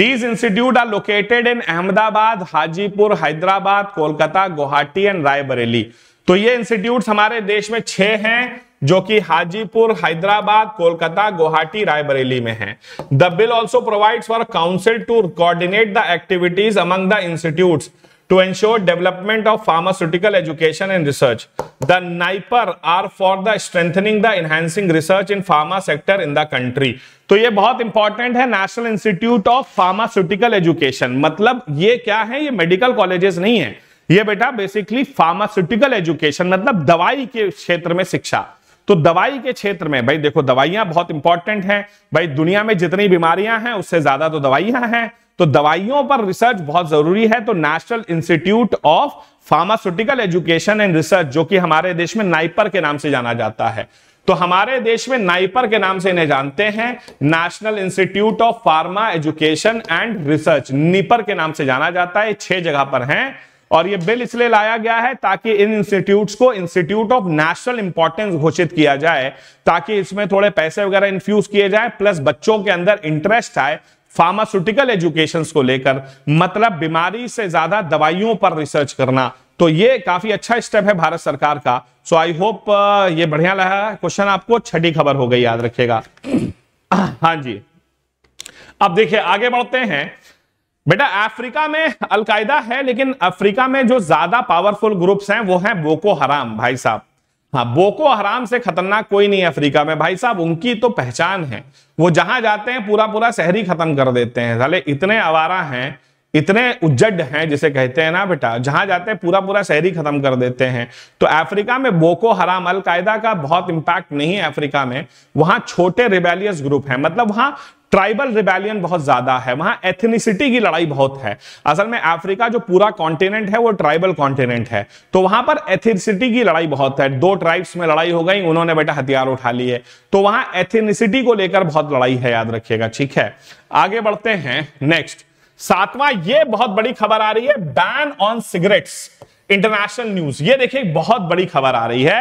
these institute are located in Ahmedabad Hajipur Hyderabad Kolkata Guwahati and Raebareli तो ये इंस्टीट्यूट हमारे देश में छह हैं जो कि हाजीपुर हैदराबाद कोलकाता गुवाहाटी रायबरेली में है the bill also provide for council to coordinate the activities among the institute to ensure development of pharmaceutical education and research the NIPER are for the strengthening the enhancing research in pharma sector in the country तो ये बहुत important है national institute of pharmaceutical education मतलब ये क्या है ये medical colleges नहीं है ये बेटा बेसिकली फार्मास्यूटिकल एजुकेशन मतलब दवाई के क्षेत्र में शिक्षा तो दवाई के क्षेत्र में भाई देखो दवाइयां बहुत इंपॉर्टेंट हैं भाई दुनिया में जितनी बीमारियां हैं उससे ज्यादा तो दवाइयां हैं तो दवाइयों पर रिसर्च बहुत जरूरी है तो national institute of pharmaceutical education and research जो कि हमारे देश में नाइपर के नाम से जाना जाता है तो हमारे देश में नाइपर के नाम से इन्हें जानते हैं national institute of pharma education and research NIPER के नाम से जाना जाता है छह जगह पर हैं और ये बिल इसलिए लाया गया है ताकि इन इंस्टीट्यूट्स को इंस्टीट्यूट ऑफ नेशनल इंपॉर्टेंस घोषित किया जाए ताकि इसमें थोड़े पैसे वगैरह इन्फ्यूज किए जाए प्लस बच्चों के अंदर इंटरेस्ट आए फार्मास्यूटिकल एजुकेशन को लेकर मतलब बीमारी से ज्यादा दवाइयों पर रिसर्च करना तो ये काफी अच्छा स्टेप है भारत सरकार का सो आई होप ये बढ़िया लगा क्वेश्चन आपको छठी खबर हो गई याद रखिएगा हाँ जी अब देखिए आगे बढ़ते हैं बेटा अफ्रीका में अलकायदा है लेकिन अफ्रीका में जो ज्यादा पावरफुल ग्रुप्स हैं वो हैं बोको हराम भाई साहब हाँ बोको हराम से खतरनाक कोई नहीं अफ्रीका में भाई साहब उनकी तो पहचान है वो जहां जाते हैं पूरा पूरा शहरी खत्म कर देते हैं भले इतने आवारा हैं इतने उज्जड हैं जिसे कहते हैं ना बेटा जहां जाते हैं पूरा पूरा शहरी खत्म कर देते हैं तो अफ्रीका में बोको हराम अलकायदा का बहुत इंपैक्ट नहीं है अफ्रीका में वहां छोटे रिबेलियस ग्रुप हैं मतलब वहां ट्राइबल रिबेलियन बहुत ज्यादा है वहां एथनिसिटी की लड़ाई बहुत है असल में अफ्रीका जो पूरा कॉन्टिनेंट है वो ट्राइबल कॉन्टिनेंट है तो वहां पर एथनिसिटी की लड़ाई बहुत है दो ट्राइब्स में लड़ाई हो गई उन्होंने बेटा हथियार उठा लिए तो वहां एथनिसिटी को लेकर बहुत लड़ाई है याद रखिएगा ठीक है आगे बढ़ते हैं नेक्स्ट सातवां ये बहुत बड़ी खबर आ रही है ban on cigarettes international news ये देखिए बहुत बड़ी खबर आ रही है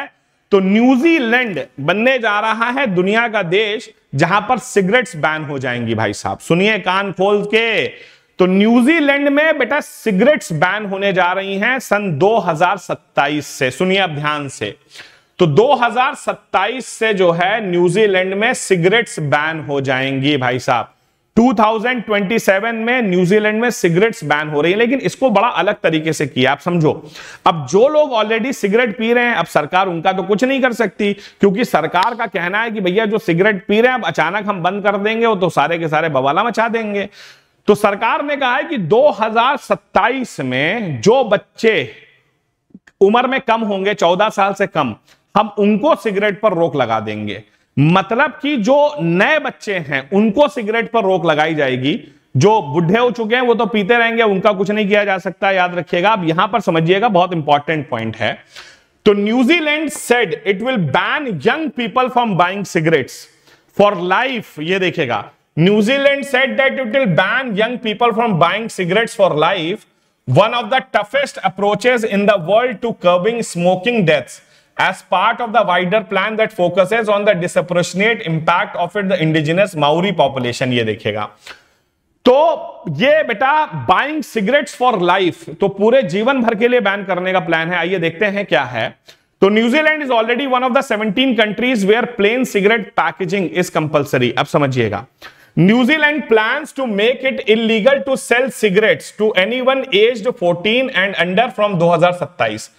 तो न्यूजीलैंड बनने जा रहा है दुनिया का देश जहां पर सिगरेट्स बैन हो जाएंगी भाई साहब सुनिए कान खोल के तो न्यूजीलैंड में बेटा सिगरेट्स बैन होने जा रही हैं सन 2027 से सुनिए अब ध्यान से तो 2027 से जो है न्यूजीलैंड में सिगरेट्स बैन हो जाएंगी भाई साहब 2027 में न्यूजीलैंड में सिगरेट्स बैन हो रही है लेकिन इसको बड़ा अलग तरीके से किया आप समझो अब जो लोग ऑलरेडी सिगरेट पी रहे हैं अब सरकार उनका तो कुछ नहीं कर सकती क्योंकि सरकार का कहना है कि भैया जो सिगरेट पी रहे हैं अब अचानक हम बंद कर देंगे वो तो सारे के सारे बवाला मचा देंगे तो सरकार ने कहा है कि दो में जो बच्चे उम्र में कम होंगे चौदह साल से कम हम उनको सिगरेट पर रोक लगा देंगे मतलब कि जो नए बच्चे हैं उनको सिगरेट पर रोक लगाई जाएगी जो बुढ़े हो चुके हैं वो तो पीते रहेंगे उनका कुछ नहीं किया जा सकता याद रखिएगा आप यहां पर समझिएगा बहुत इंपॉर्टेंट पॉइंट है तो New Zealand said it will ban young people from buying cigarettes for life ये देखेगा New Zealand said that it will ban young people from buying cigarettes for life one of the toughest approaches in the world to curbing smoking deaths as part of the wider plan that focuses on the disproportionate impact of it the indigenous Maori population ये देखेगा तो ये बेटा buying cigarette for life तो पूरे जीवन भर के लिए बैन करने का प्लान है आइए देखते हैं क्या है तो New Zealand is already one of the seventeen countries where plain cigarette packaging is compulsory अब समझिएगा New Zealand plan to make it illegal to sell cigarette to anyone age fourteen and under from 2027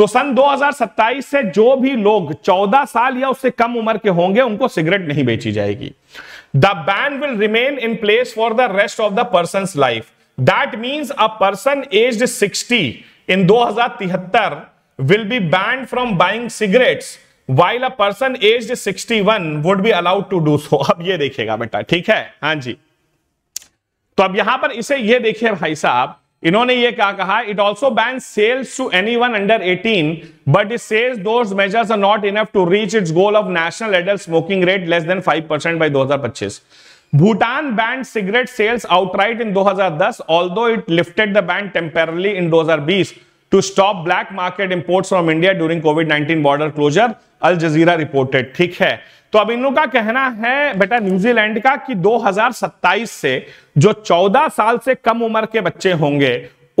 तो सन 2027 से जो भी लोग 14 साल या उससे कम उम्र के होंगे उनको सिगरेट नहीं बेची जाएगी the ban will remain in place for the rest of the person life that means a person age 60 in 2073 be be from buying cigarette while a person age sixty 61 would be allowed to do so अब ये देखेगा बेटा ठीक है हाँ जी तो अब यहां पर इसे ये देखिए भाई साहब इन्होंने ये क्या कहा it also ban sales to anyone under eighteen but it सेल्स those measures are not enough to reach its goal of national adult smoking rate less than five percent by दो पच्चीस Bhutan banned cigarette sales outright in 2010 although it lifted the ban temporarily in 2020 to stop black market import from India during Covid 19 border closure Al Jazeera reported ठीक है तो अब इन का कहना है बेटा न्यूजीलैंड का कि 2027 से जो 14 साल से कम उम्र के बच्चे होंगे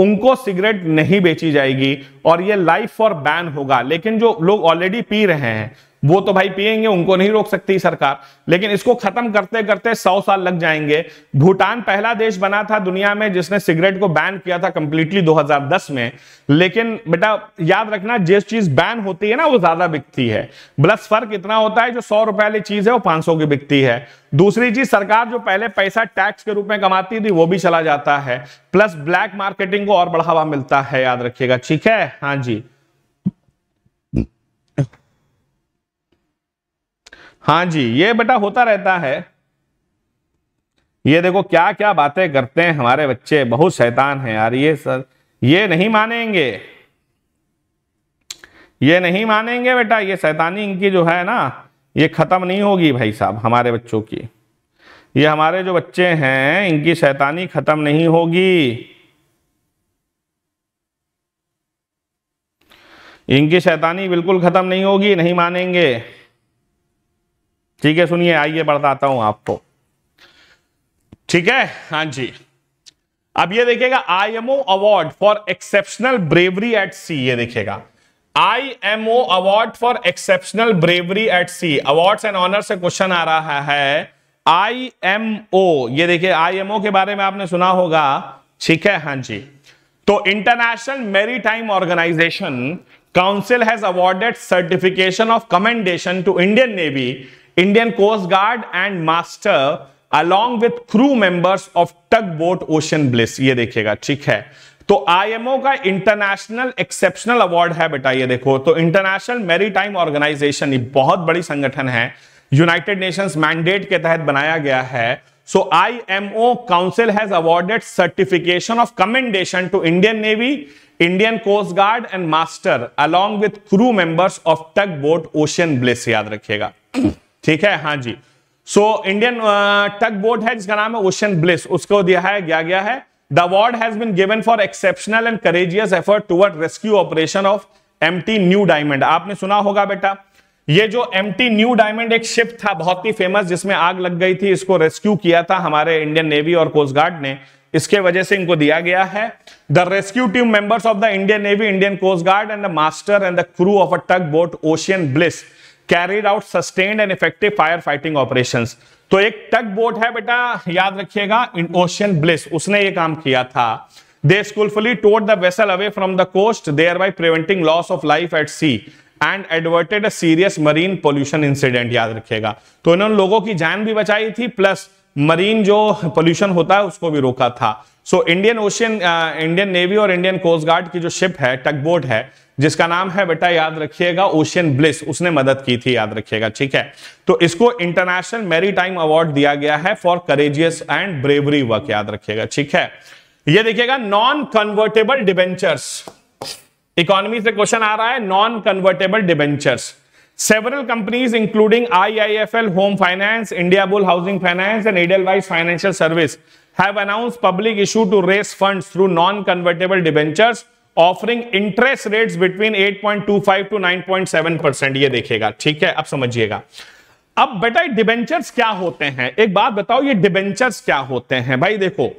उनको सिगरेट नहीं बेची जाएगी और ये लाइफ फॉर बैन होगा लेकिन जो लोग ऑलरेडी पी रहे हैं वो तो भाई पिएंगे उनको नहीं रोक सकती सरकार लेकिन इसको खत्म करते करते सौ साल लग जाएंगे भूटान पहला देश बना था दुनिया में जिसने सिगरेट को बैन किया था कंप्लीटली 2010 में लेकिन बेटा याद रखना जिस चीज बैन होती है ना वो ज्यादा बिकती है ब्लस फर्क इतना होता है जो सौ रुपए वाली चीज है वो पांच की बिकती है दूसरी चीज सरकार जो पहले पैसा टैक्स के रूप में कमाती थी वो भी चला जाता है प्लस ब्लैक मार्केटिंग को और बढ़ावा मिलता है याद रखिएगा ठीक है हाँ जी हाँ जी ये बेटा होता रहता है ये देखो क्या क्या बातें करते हैं हमारे बच्चे बहुत शैतान हैं यार ये सर ये नहीं मानेंगे ये नहीं मानेंगे बेटा ये शैतानी इनकी जो है ना ये ख़त्म नहीं होगी भाई साहब हमारे बच्चों की ये हमारे जो बच्चे हैं इनकी शैतानी ख़त्म नहीं होगी इनकी शैतानी बिल्कुल ख़त्म नहीं होगी नहीं मानेंगे ठीक है सुनिए आइए बताता हूं आपको ठीक है हाँ जी अब ये देखेगा O award for exceptional bravery at sea ये देखेगा O award for exceptional bravery at sea award and honour से क्वेश्चन आ रहा है आई एम ओ ये देखिए आई एम ओ के बारे में आपने सुना होगा ठीक है हाँ जी तो international maritime organization council has awarded certification of commendation to Indian navy Indian coast guard and master along with crew members of tug boat Ocean Bliss ये देखिएगा ठीक है तो आईएमओ का इंटरनेशनल एक्सेप्शनल अवार्ड है बेटा ये देखो तो इंटरनेशनल मेरीटाइम ऑर्गेनाइजेशन बहुत बड़ी संगठन है यूनाइटेड नेशंस मैंडेट के तहत बनाया गया है so IMO council has awarded certification of commendation to Indian navy Indian coast guard and master along with crew members of tug boat Ocean Bliss याद रखिएगा ठीक है हाँ जी सो इंडियन टक बोट है जिसका नाम है ओशन ब्लिस उसको दिया है गया गया है the award has been given for exceptional and courageous effort toward rescue operation of M New Diamond आपने सुना होगा बेटा ये जो एम न्यू डायमंड एक शिप था बहुत ही फेमस जिसमें आग लग गई थी इसको रेस्क्यू किया था हमारे इंडियन नेवी और कोस्ट गार्ड ने इसके वजह से इनको दिया गया है the rescue team members of the Indian navy Indian coast guard and the master and the crew of a tug boat Ocean Bliss carried out sustained and effective fire fighting operation तो एक टग boat है बेटा याद रखिएगा इन ocean bliss उसने ये काम किया था they successfully towed the vessel away from the coast thereby preventing loss of life at sea and averted serious marine pollution incident याद रखिएगा तो इन्होंने लोगों की जान भी बचाई थी प्लस मरीन जो पोल्यूशन होता है उसको भी रोका था so Indian ocean Indian navy और इंडियन कोस्ट गार्ड की जो शिप है टकबोट है जिसका नाम है बेटा याद रखिएगा ओशियन ब्लिस उसने मदद की थी याद रखिएगा ठीक है तो इसको इंटरनेशनल मेरी टाइम अवार्ड दिया गया है for courageous and bravery work याद रखिएगा ठीक है ये देखिएगा नॉन कन्वर्टेबल डिबेंचर्स इकोनॉमी से क्वेश्चन आ रहा है non convertible debentures Several companies including IIFL Home Finance, India Bull Housing Finance and Edelweiss Financial Service have announced public issue to raise funds through non-convertible debentures offering interest rates between 8.25 to 9.7 percent. ये देखेगा ठीक है अब समझिएगा अब बेटा debentures क्या होते हैं एक बात बताओ ये debentures क्या होते हैं भाई देखो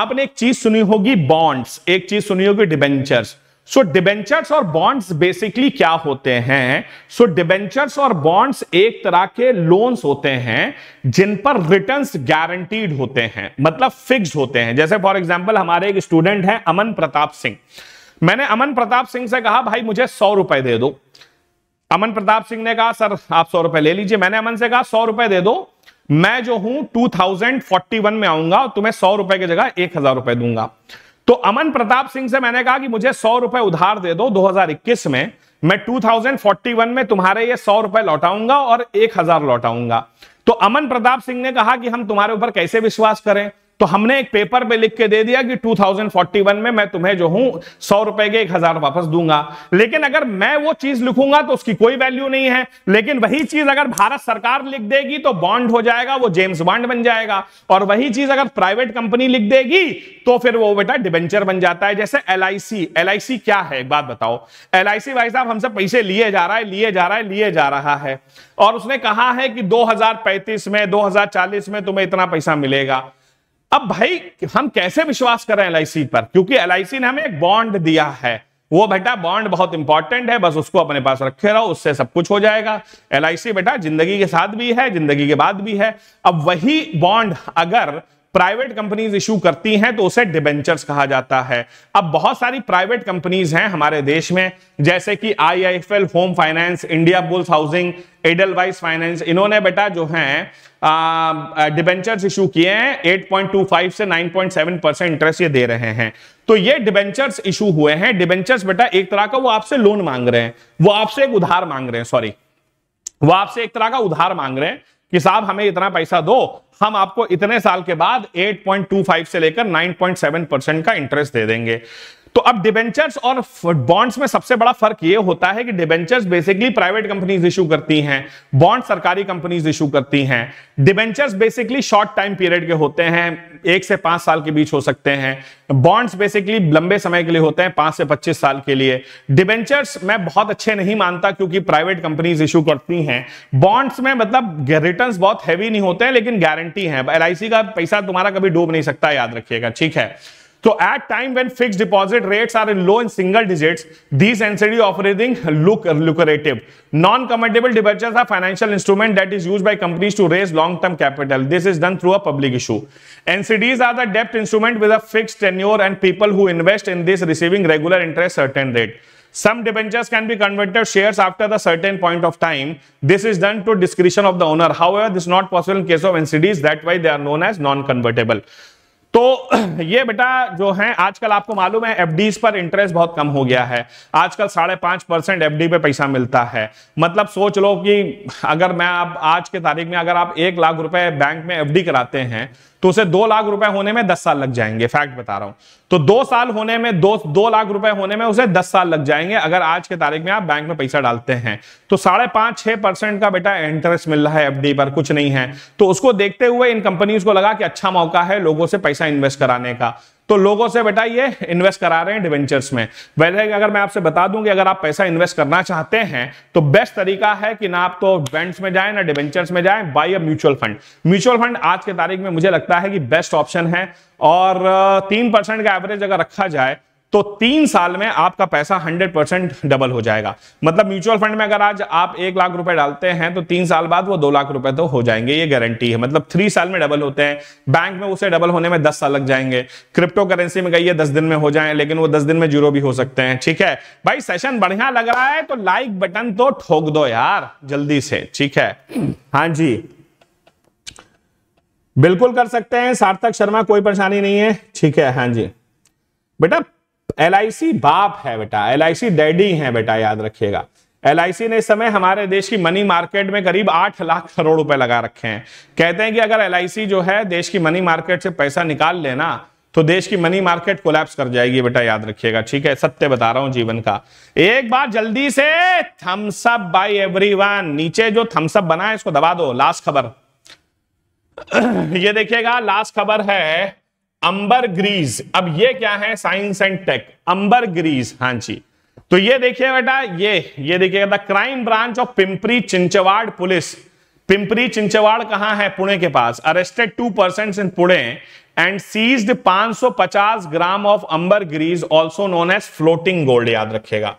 आपने एक चीज सुनी होगी bonds, एक चीज सुनी होगी debentures. सो डिबेंचर्स और बॉन्ड्स बेसिकली क्या होते हैं सो डिबेंचर्स और बॉन्ड्स एक तरह के लोन्स होते हैं जिन पर रिटर्न्स गारंटीड होते हैं मतलब फिक्स होते हैं जैसे फॉर एग्जांपल हमारे एक स्टूडेंट हैं अमन प्रताप सिंह मैंने अमन प्रताप सिंह से कहा भाई मुझे सौ रुपए दे दो अमन प्रताप सिंह ने कहा सर आप सौ रुपए ले लीजिए मैंने अमन से कहा सौ रुपए दे दो मैं जो हूं टू में आऊंगा तुम्हें सौ रुपए की जगह एक हजार रुपए दूंगा तो अमन प्रताप सिंह से मैंने कहा कि मुझे सौ रुपए उधार दे दो 2021 में मैं 2041 में तुम्हारे ये सौ रुपए लौटाऊंगा और एक हजार लौटाऊंगा तो अमन प्रताप सिंह ने कहा कि हम तुम्हारे ऊपर कैसे विश्वास करें तो हमने एक पेपर पे लिख के दे दिया कि 2041 में मैं तुम्हें जो हूं सौ रुपए के एक हजार वापस दूंगा लेकिन अगर मैं वो चीज लिखूंगा तो उसकी कोई वैल्यू नहीं है लेकिन वही चीज अगर भारत सरकार लिख देगी तो बॉन्ड हो जाएगा वो जेम्स बॉन्ड बन जाएगा और वही चीज अगर प्राइवेट कंपनी लिख देगी तो फिर वो बेटा डिबेंचर बन जाता है जैसे एल आई क्या है एक बात बताओ एल भाई साहब हमसे पैसे लिए जा रहा है लिए जा रहा है लिए जा रहा है और उसने कहा है कि दो में दो में तुम्हें इतना पैसा मिलेगा अब भाई हम कैसे विश्वास करें एल पर क्योंकि एल ने हमें एक बॉन्ड दिया है वो बेटा बॉन्ड बहुत इंपॉर्टेंट है बस उसको अपने पास रखे रहो उससे सब कुछ हो जाएगा एल बेटा जिंदगी के साथ भी है जिंदगी के बाद भी है अब वही बॉन्ड अगर प्राइवेट कंपनीज इशू करती हैं तो उसे डिबेंचर्स कहा जाता है अब बहुत सारी प्राइवेट कंपनीज हैं हमारे देश में जैसे कि IIFL home finance Indiabulls housing Edel finance इन्होंने बेटा जो है डिबेंचर्स इशू किए हैं 8.25 से 9.7 परसेंट इंटरेस्ट ये दे रहे हैं तो ये डिबेंचर्स इशू हुए हैं डिबेंचर्स बेटा एक तरह का वो आपसे लोन मांग रहे हैं वो आपसे एक उधार मांग रहे हैं सॉरी वो आपसे एक तरह का उधार मांग रहे हैं कि साहब हमें इतना पैसा दो हम आपको इतने साल के बाद 8.25 से लेकर 9.7 परसेंट का इंटरेस्ट दे देंगे तो अब डिबेंचर्स और बॉन्ड्स में सबसे बड़ा फर्क यह होता है कि debentures basically private companies issue करती हैं बॉन्ड सरकारी कंपनीज इशू करती हैं debentures basically short time period के होते हैं एक से पांच साल के बीच हो सकते हैं बॉन्ड्स बेसिकली लंबे समय के लिए होते हैं पांच से पच्चीस साल के लिए डिबेंचर्स मैं बहुत अच्छे नहीं मानता क्योंकि प्राइवेट कंपनीज इशू करती हैं बॉन्ड्स में मतलब रिटर्न बहुत हैवी नहीं होते हैं लेकिन गारंटी है एल का पैसा तुम्हारा कभी डूब नहीं सकता याद रखिएगा ठीक है So at time when fixed deposit rates are in low in single digits, these NCD offering look lucrative. non convertible debentures are financial instrument that is used by companies to raise long-term capital. This is done through a public issue. NCDs are the debt instrument with a fixed tenure and people who invest in this receiving regular interest certain rate. Some debentures can be converted shares after the certain point of time. This is done to discretion of the owner. However, this is not possible in case of NCDs. That's why they are known as non-convertible. तो ये बेटा जो है आजकल आपको मालूम है F पर इंटरेस्ट बहुत कम हो गया है आजकल साढ़े पांच परसेंट एफ पे पैसा मिलता है मतलब सोच लो कि अगर मैं आप आज के तारीख में अगर आप एक लाख रुपए बैंक में एफ कराते हैं तो उसे दो लाख रुपए होने में दस साल लग जाएंगे फैक्ट बता रहा हूं तो दो साल होने में दो दो लाख रुपए होने में उसे दस साल लग जाएंगे अगर आज के तारीख में आप बैंक में पैसा डालते हैं तो साढ़े पांच छह परसेंट का बेटा इंटरेस्ट मिल रहा है एफडी पर कुछ नहीं है तो उसको देखते हुए इन कंपनीज को लगा कि अच्छा मौका है लोगों से पैसा इन्वेस्ट कराने का तो लोगों से बेटा ये इन्वेस्ट करा रहे हैं डिवेंचर्स में वैसे अगर मैं आपसे बता दूं कि अगर आप पैसा इन्वेस्ट करना चाहते हैं तो बेस्ट तरीका है कि ना आप तो बैंक्स में जाएं ना डिवेंचर्स में जाएं buy a mutual fund mutual fund आज के तारीख में मुझे लगता है कि बेस्ट ऑप्शन है और तीन परसेंट का एवरेज अगर रखा जाए तो तीन साल में आपका पैसा 100 परसेंट डबल हो जाएगा मतलब म्यूचुअल फंड में अगर आज आप एक लाख रुपए डालते हैं तो तीन साल बाद वो दो लाख रुपए तो हो जाएंगे ये गारंटी है मतलब थ्री साल में डबल होते हैं बैंक में उसे डबल होने में दस साल लग जाएंगे क्रिप्टो करेंसी में कहिए दस दिन में हो जाए लेकिन वो दस दिन में जीरो भी हो सकते हैं ठीक है भाई सेशन बढ़िया लग रहा है तो लाइक बटन तो ठोक दो यार जल्दी से ठीक है हाँ जी बिल्कुल कर सकते हैं सार्थक शर्मा कोई परेशानी नहीं है ठीक है हाँ जी बेटा एल बाप है बेटा एल डैडी है बेटा याद रखिएगा एल ने इस समय हमारे देश की मनी मार्केट में करीब आठ लाख करोड़ रुपए लगा रखे हैं कहते हैं कि अगर एल जो है देश की मनी मार्केट से पैसा निकाल लेना तो देश की मनी मार्केट कोलैप्स कर जाएगी बेटा याद रखिएगा ठीक है सत्य बता रहा हूं जीवन का एक बार जल्दी से थम्सअप बाय एवरीवन नीचे जो थम्सअप बना है इसको दबा दो लास्ट खबर ये देखिएगा लास्ट खबर है अंबर ग्रीज अब ये क्या है science and tech ambergris हां जी तो ये देखिए बेटा ये ये देखिएगा the crime branch of Pimpri Chinchwad police Pimpri Chinchwad कहां है पुणे के पास arrested two person in Pune and seized 550 gram of ambergris also known as floating gold याद रखेगा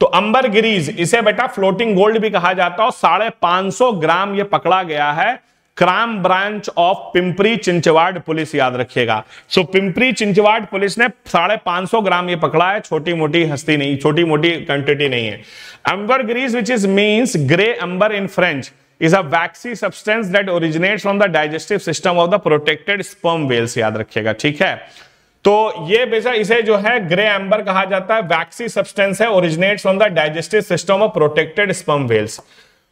तो अंबर ग्रीज इसे बेटा फ्लोटिंग गोल्ड भी कहा जाता है साढ़े पांच सौ ग्राम ये पकड़ा गया है crime branch of Pimpri Chinchwad police याद रखिएगा so so, Pimpri Chinchwad police ने साढ़े पांच सौ ग्राम ये पकड़ा है छोटी मोटी हस्ती नहीं छोटी मोटी क्वांटिटी नहीं है ambergris which is means grey amber in French is a waxy substance that originate on the digestive system of the protected sperm whales याद रखिएगा ठीक है तो ये बेचा इसे जो है ग्रे एम्बर कहा जाता है वैक्सी सब्सटेंस है originates from the digestive system of protected sperm whales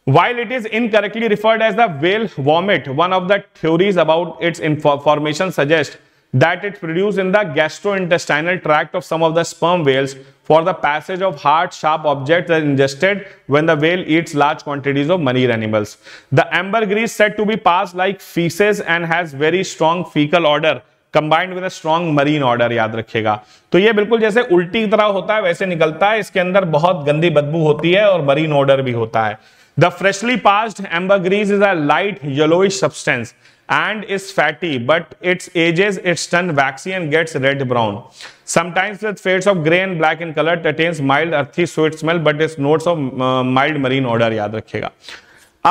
while it is incorrectly referred as the whale vomit one of the theories about its formation suggests that it produced in the gastrointestinal tract of some of the sperm whales for the passage of hard sharp objects that ingested when the whale eats large quantities of marine animals the ambergris said to be passed like feces and has very strong fecal odor combined with strong marine odour याद रखेगा तो ये बिल्कुल जैसे उल्टी की तरह होता है वैसे निकलता है इसके अंदर बहुत गंदी बदबू होती है और मरीन ऑर्डर भी होता है The freshly parched ambergris is a light yellowish substance and is fatty, but its ages, its turn waxy and gets red brown. Sometimes with fades of grey and black in color, it attains mild earthy sweet smell, but its notes of uh, mild marine odor याद रखेगा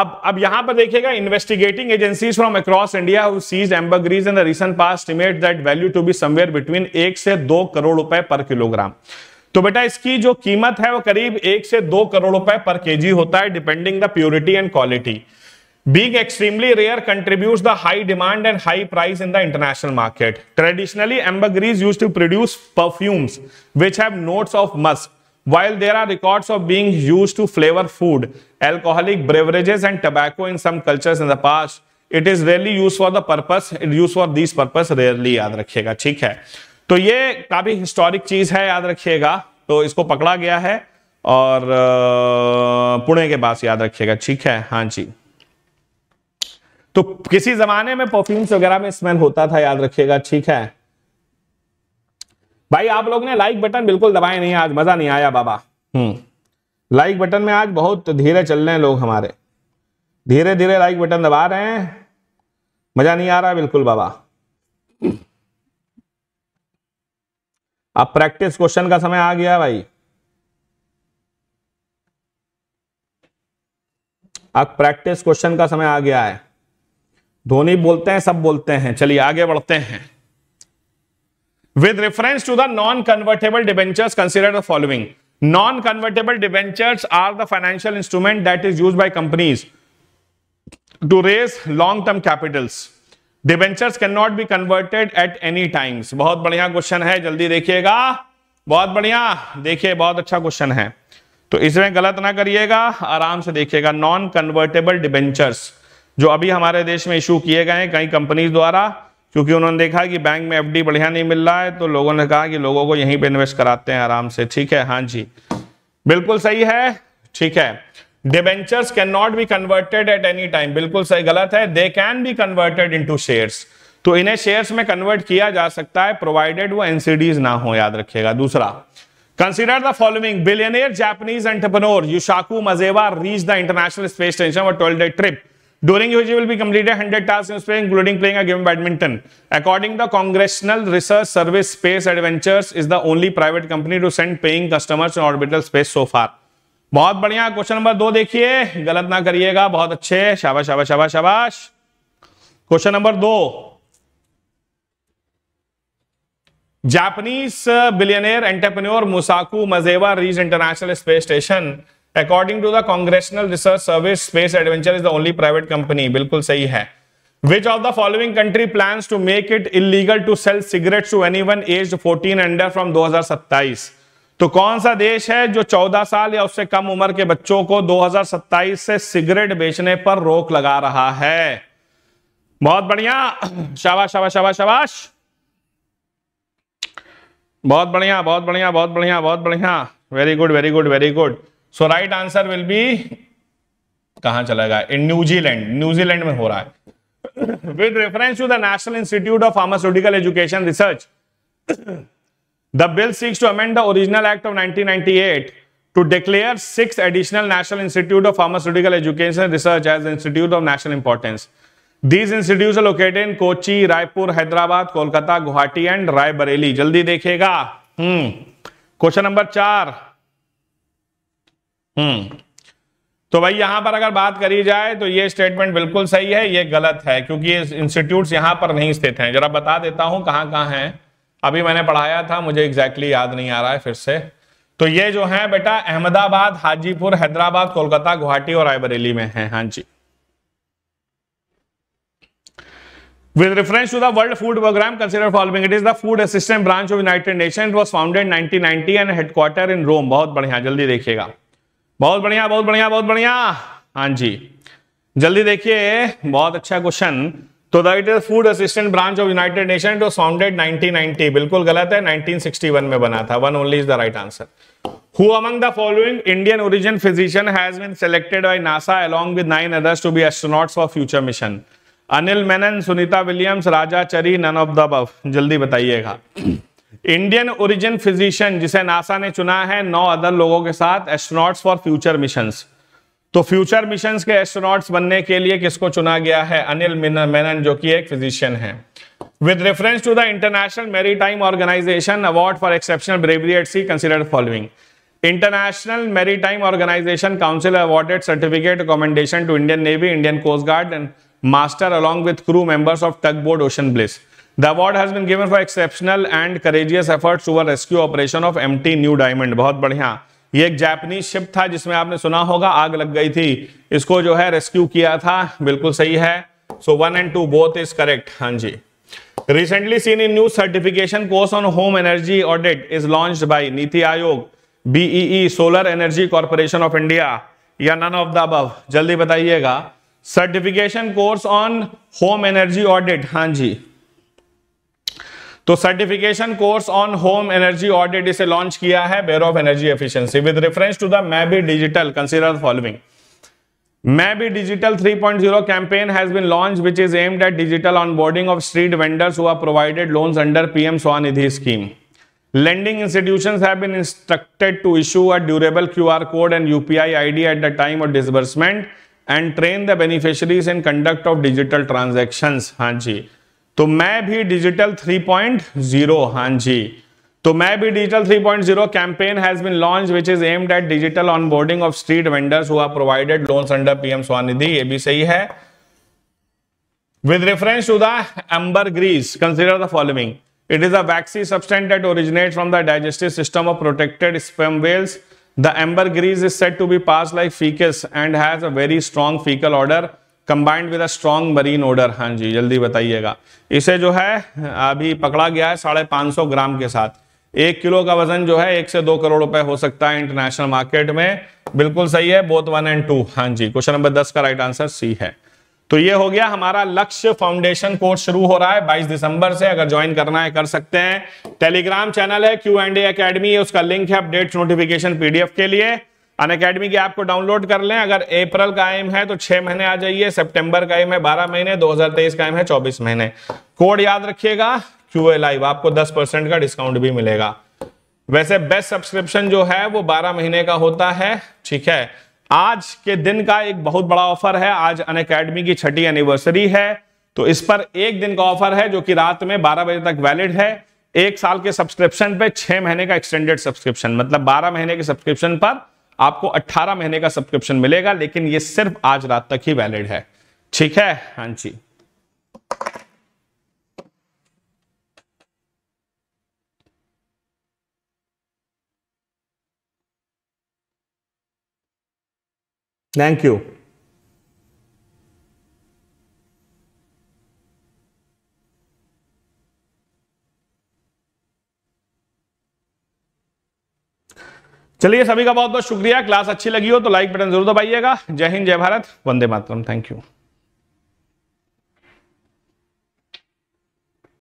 अब अब यहां पर देखिएगा investigating agencies from across India who seize ambergris in the recent past estimate that value to be somewhere between एक से दो करोड़ रुपए पर किलोग्राम तो बेटा इसकी जो कीमत है वो करीब एक से दो करोड़ रुपए पर केजी होता है depending the purity and quality being extremely rare contribute the high demand and high price in the international market traditionally ambergris used to produce perfumes which have notes of musk while there are records of being used to flavor food alcoholic beverages and tobacco in some cultures in the past it is rarely used for the purpose it used for these purpose rarely याद रखिएगा ठीक है तो ये काफी historic चीज है याद रखिएगा तो इसको पकड़ा गया है और पुणे के पास याद रखिएगा ठीक है हाँ जी तो किसी जमाने में परफ्यूम्स वगैरह में स्मेल होता था याद रखिएगा ठीक है भाई आप लोग ने लाइक बटन बिल्कुल दबाए नहीं आज मजा नहीं आया बाबा हम्म लाइक बटन में आज बहुत धीरे चल रहे हैं लोग हमारे धीरे धीरे लाइक बटन दबा रहे हैं मजा नहीं आ रहा बिल्कुल बाबा अब प्रैक्टिस क्वेश्चन का समय आ गया भाई अब प्रैक्टिस क्वेश्चन का समय आ गया है धोनी बोलते हैं सब बोलते हैं चलिए आगे बढ़ते हैं with reference to the non convertible debentures consider the following non convertible debentures are the financial instrument that is used by companies to raise long term capitals debentures can not be converted at any times बहुत बढ़िया question है जल्दी देखिएगा बहुत बढ़िया देखिए बहुत अच्छा क्वेश्चन है तो इसमें गलत ना करिएगा आराम से देखिएगा नॉन कन्वर्टेबल डिबेंचर्स जो अभी हमारे देश में इशू किए गए हैं कई कंपनीज द्वारा क्योंकि उन्होंने देखा कि बैंक में एफडी बढ़िया नहीं मिल रहा है तो लोगों ने कहा कि लोगों को यहीं पे इन्वेस्ट कराते हैं आराम से ठीक है हाँ जी बिल्कुल सही है ठीक है debentures can not be converted at any time बिल्कुल सही गलत है they can be converted into shares तो इन्हें शेयर्स में कन्वर्ट किया जा सकता है प्रोवाइडेड वो एनसीडीज ना हो याद रखिएगा दूसरा consider the following billionaire Japanese entrepreneur Yusaku Maezawa reach the international space station for twelve day trip During which he will be completed 100 tasks in space, including playing a game of badminton. According to the Congressional Research Service, Space Adventures is the only private company to send paying customers in orbital space so far. बहुत बढ़िया question number दो देखिए गलत ना करिएगा बहुत अच्छे शाबाश शाबाश शाबाश शाबाश क्वेश्चन नंबर दो Japanese billionaire entrepreneur Yusaku Maezawa reach international space station according to the congressional research service space adventure is the only private company बिल्कुल सही है Which of the following country plans to make it illegal to sell cigarettes to anyone aged 14 under from 2027? तो कौन सा देश है जो 14 साल या उससे कम उम्र के बच्चों को 2027 से सिगरेट बेचने पर रोक लगा रहा है बहुत बढ़िया शाबाश शाबाश शाबाश शाबाश बहुत बढ़िया बहुत बढ़िया बहुत बढ़िया बहुत बढ़िया very good very good very good so right answer will be कहा चला गया इन न्यूजीलैंड न्यूजीलैंड में हो रहा है with reference to the national institute of pharmaceutical education research The bill seeks to amend the original act of 1998 to declare six additional National Institute of Pharmaceutical Education and Research as Institute of National Importance. These institutes are located in Kochi, Raipur, Hyderabad, Kolkata, Guwahati and Rai Bareli. dekhega. Hmm. Question number 4. Hmm. तो भाई यहां पर अगर बात करी जाए तो ये स्टेटमेंट बिल्कुल सही है ये गलत है क्योंकि ये इंस्टीट्यूट यहां पर नहीं स्थित हैं जरा बता देता हूं कहां कहां हैं अभी मैंने पढ़ाया था मुझे एग्जैक्टली exactly याद नहीं आ रहा है फिर से तो ये जो है बेटा अहमदाबाद हाजीपुर हैदराबाद कोलकाता गुवाहाटी और रायबरेली में है हाँ जी With reference to the World Food Program, consider following. It is the food assistant branch of United Nations. It was founded in 1990 and headquartered in Rome. बहुत बढ़िया जल्दी देखिएगा बहुत बढ़िया बहुत बढ़िया बहुत बढ़िया हाँ जी जल्दी देखिए बहुत अच्छा क्वेश्चन तो the food assistant branch of United Nation it was founded 1990 बिल्कुल गलत है 1961 में बना था one only is the right answer who among the following Indian origin physician has been selected by NASA along with nine others to be astronauts for future mission Anil Menon Sunita Williams Raja Chari none of the above जल्दी बताइएगा Indian origin physician जिसे NASA ने चुना है नौ other लोगों के साथ astronauts for future missions तो फ्यूचर मिशन के एस्ट्रोनॉट्स बनने के लिए किसको चुना गया है अनिल मेनन जो कि एक फिजिशियन है with reference to the international time organisation award for exceptional bravery at sea consider following international maritime organisation council awarded certificate recommendation to Indian navy Indian coast guard and master along with crew members of tugboat Ocean Bliss. The award has been given for exceptional and courageous efforts towards rescue operation of MT new diamond बहुत बढ़िया ये एक जापानी ship था जिसमें आपने सुना होगा आग लग गई थी इसको जो है रेस्क्यू किया था बिल्कुल सही है so one and two both is correct हाँ जी recently seen in new certification course on home energy audit is launch by Niti Aayog BEE solar energy corporation of India या नन ऑफ द अब जल्दी बताइएगा certification course on home energy audit हाँ जी तो certification course on home energy audit इसे launch किया है bureau of energy efficiency with reference to the Main B digital consider following Main B digital 3.0 point zero campaign has been launch which is aimed at digital on onboarding of street vendors हुआ provided loan under PM Svanidhi scheme lending institution have been instructed to issue a durable Q R code and UPI I D at the time of disbursement and train the beneficiaries in conduct of digital transaction हाँ जी तो मैं भी digital 3.0 point हां जी तो मैं भी digital 3.0 point zero campaign has been launch which is aimed at digital onboarding of street vendors हुआ provided loans under PM Svanidhi ये भी सही है with reference to the ambergris consider the following it is a waxy substance that originate from the digestive system of protected sperm whales the ambergris is said to be pass like faeces and has a very strong faecal odour combined with a strong marine odour हाँ जी जल्दी बताइएगा इसे जो है अभी पकड़ा गया है साढ़े पाँच सौ ग्राम के साथ एक किलो का वजन जो है एक से दो करोड़ रुपए हो सकता है इंटरनेशनल मार्केट में बिल्कुल सही है बोथ वन एंड टू हाँ जी क्वेश्चन नंबर दस का राइट आंसर सी है तो ये हो गया हमारा लक्ष्य फाउंडेशन कोर्स शुरू हो रहा है 22 दिसंबर से अगर ज्वाइन करना है कर सकते हैं टेलीग्राम चैनल है क्यू एंड एकेडमी अकेडमी उसका लिंक है अपडेट नोटिफिकेशन पीडीएफ के लिए अन अकेडमी की ऐप को डाउनलोड कर लें अगर अप्रैल का एम है तो छह महीने आ जाइए सितंबर का एम है बारह महीने 2023 का एम है चौबीस महीने कोड याद रखिएगा क्यू ए लाइव आपको दस परसेंट का डिस्काउंट भी मिलेगा वैसे बेस्ट सब्सक्रिप्शन जो है वो बारह महीने का होता है ठीक है आज के दिन का एक बहुत बड़ा ऑफर है आज अन अकेडमी की छठी एनिवर्सरी है तो इस पर एक दिन का ऑफर है जो कि रात में बारह बजे तक वैलिड है एक साल के सब्सक्रिप्शन पे छह महीने का एक्सटेंडेड सब्सक्रिप्शन मतलब बारह महीने के सब्सक्रिप्शन पर आपको 18 महीने का सब्सक्रिप्शन मिलेगा लेकिन ये सिर्फ आज रात तक ही वैलिड है ठीक है हाँ जी थैंक यू चलिए सभी का बहुत बहुत शुक्रिया क्लास अच्छी लगी हो तो लाइक बटन जरूर दबाइएगा जय हिंद जय भारत वंदे मातरम थैंक यू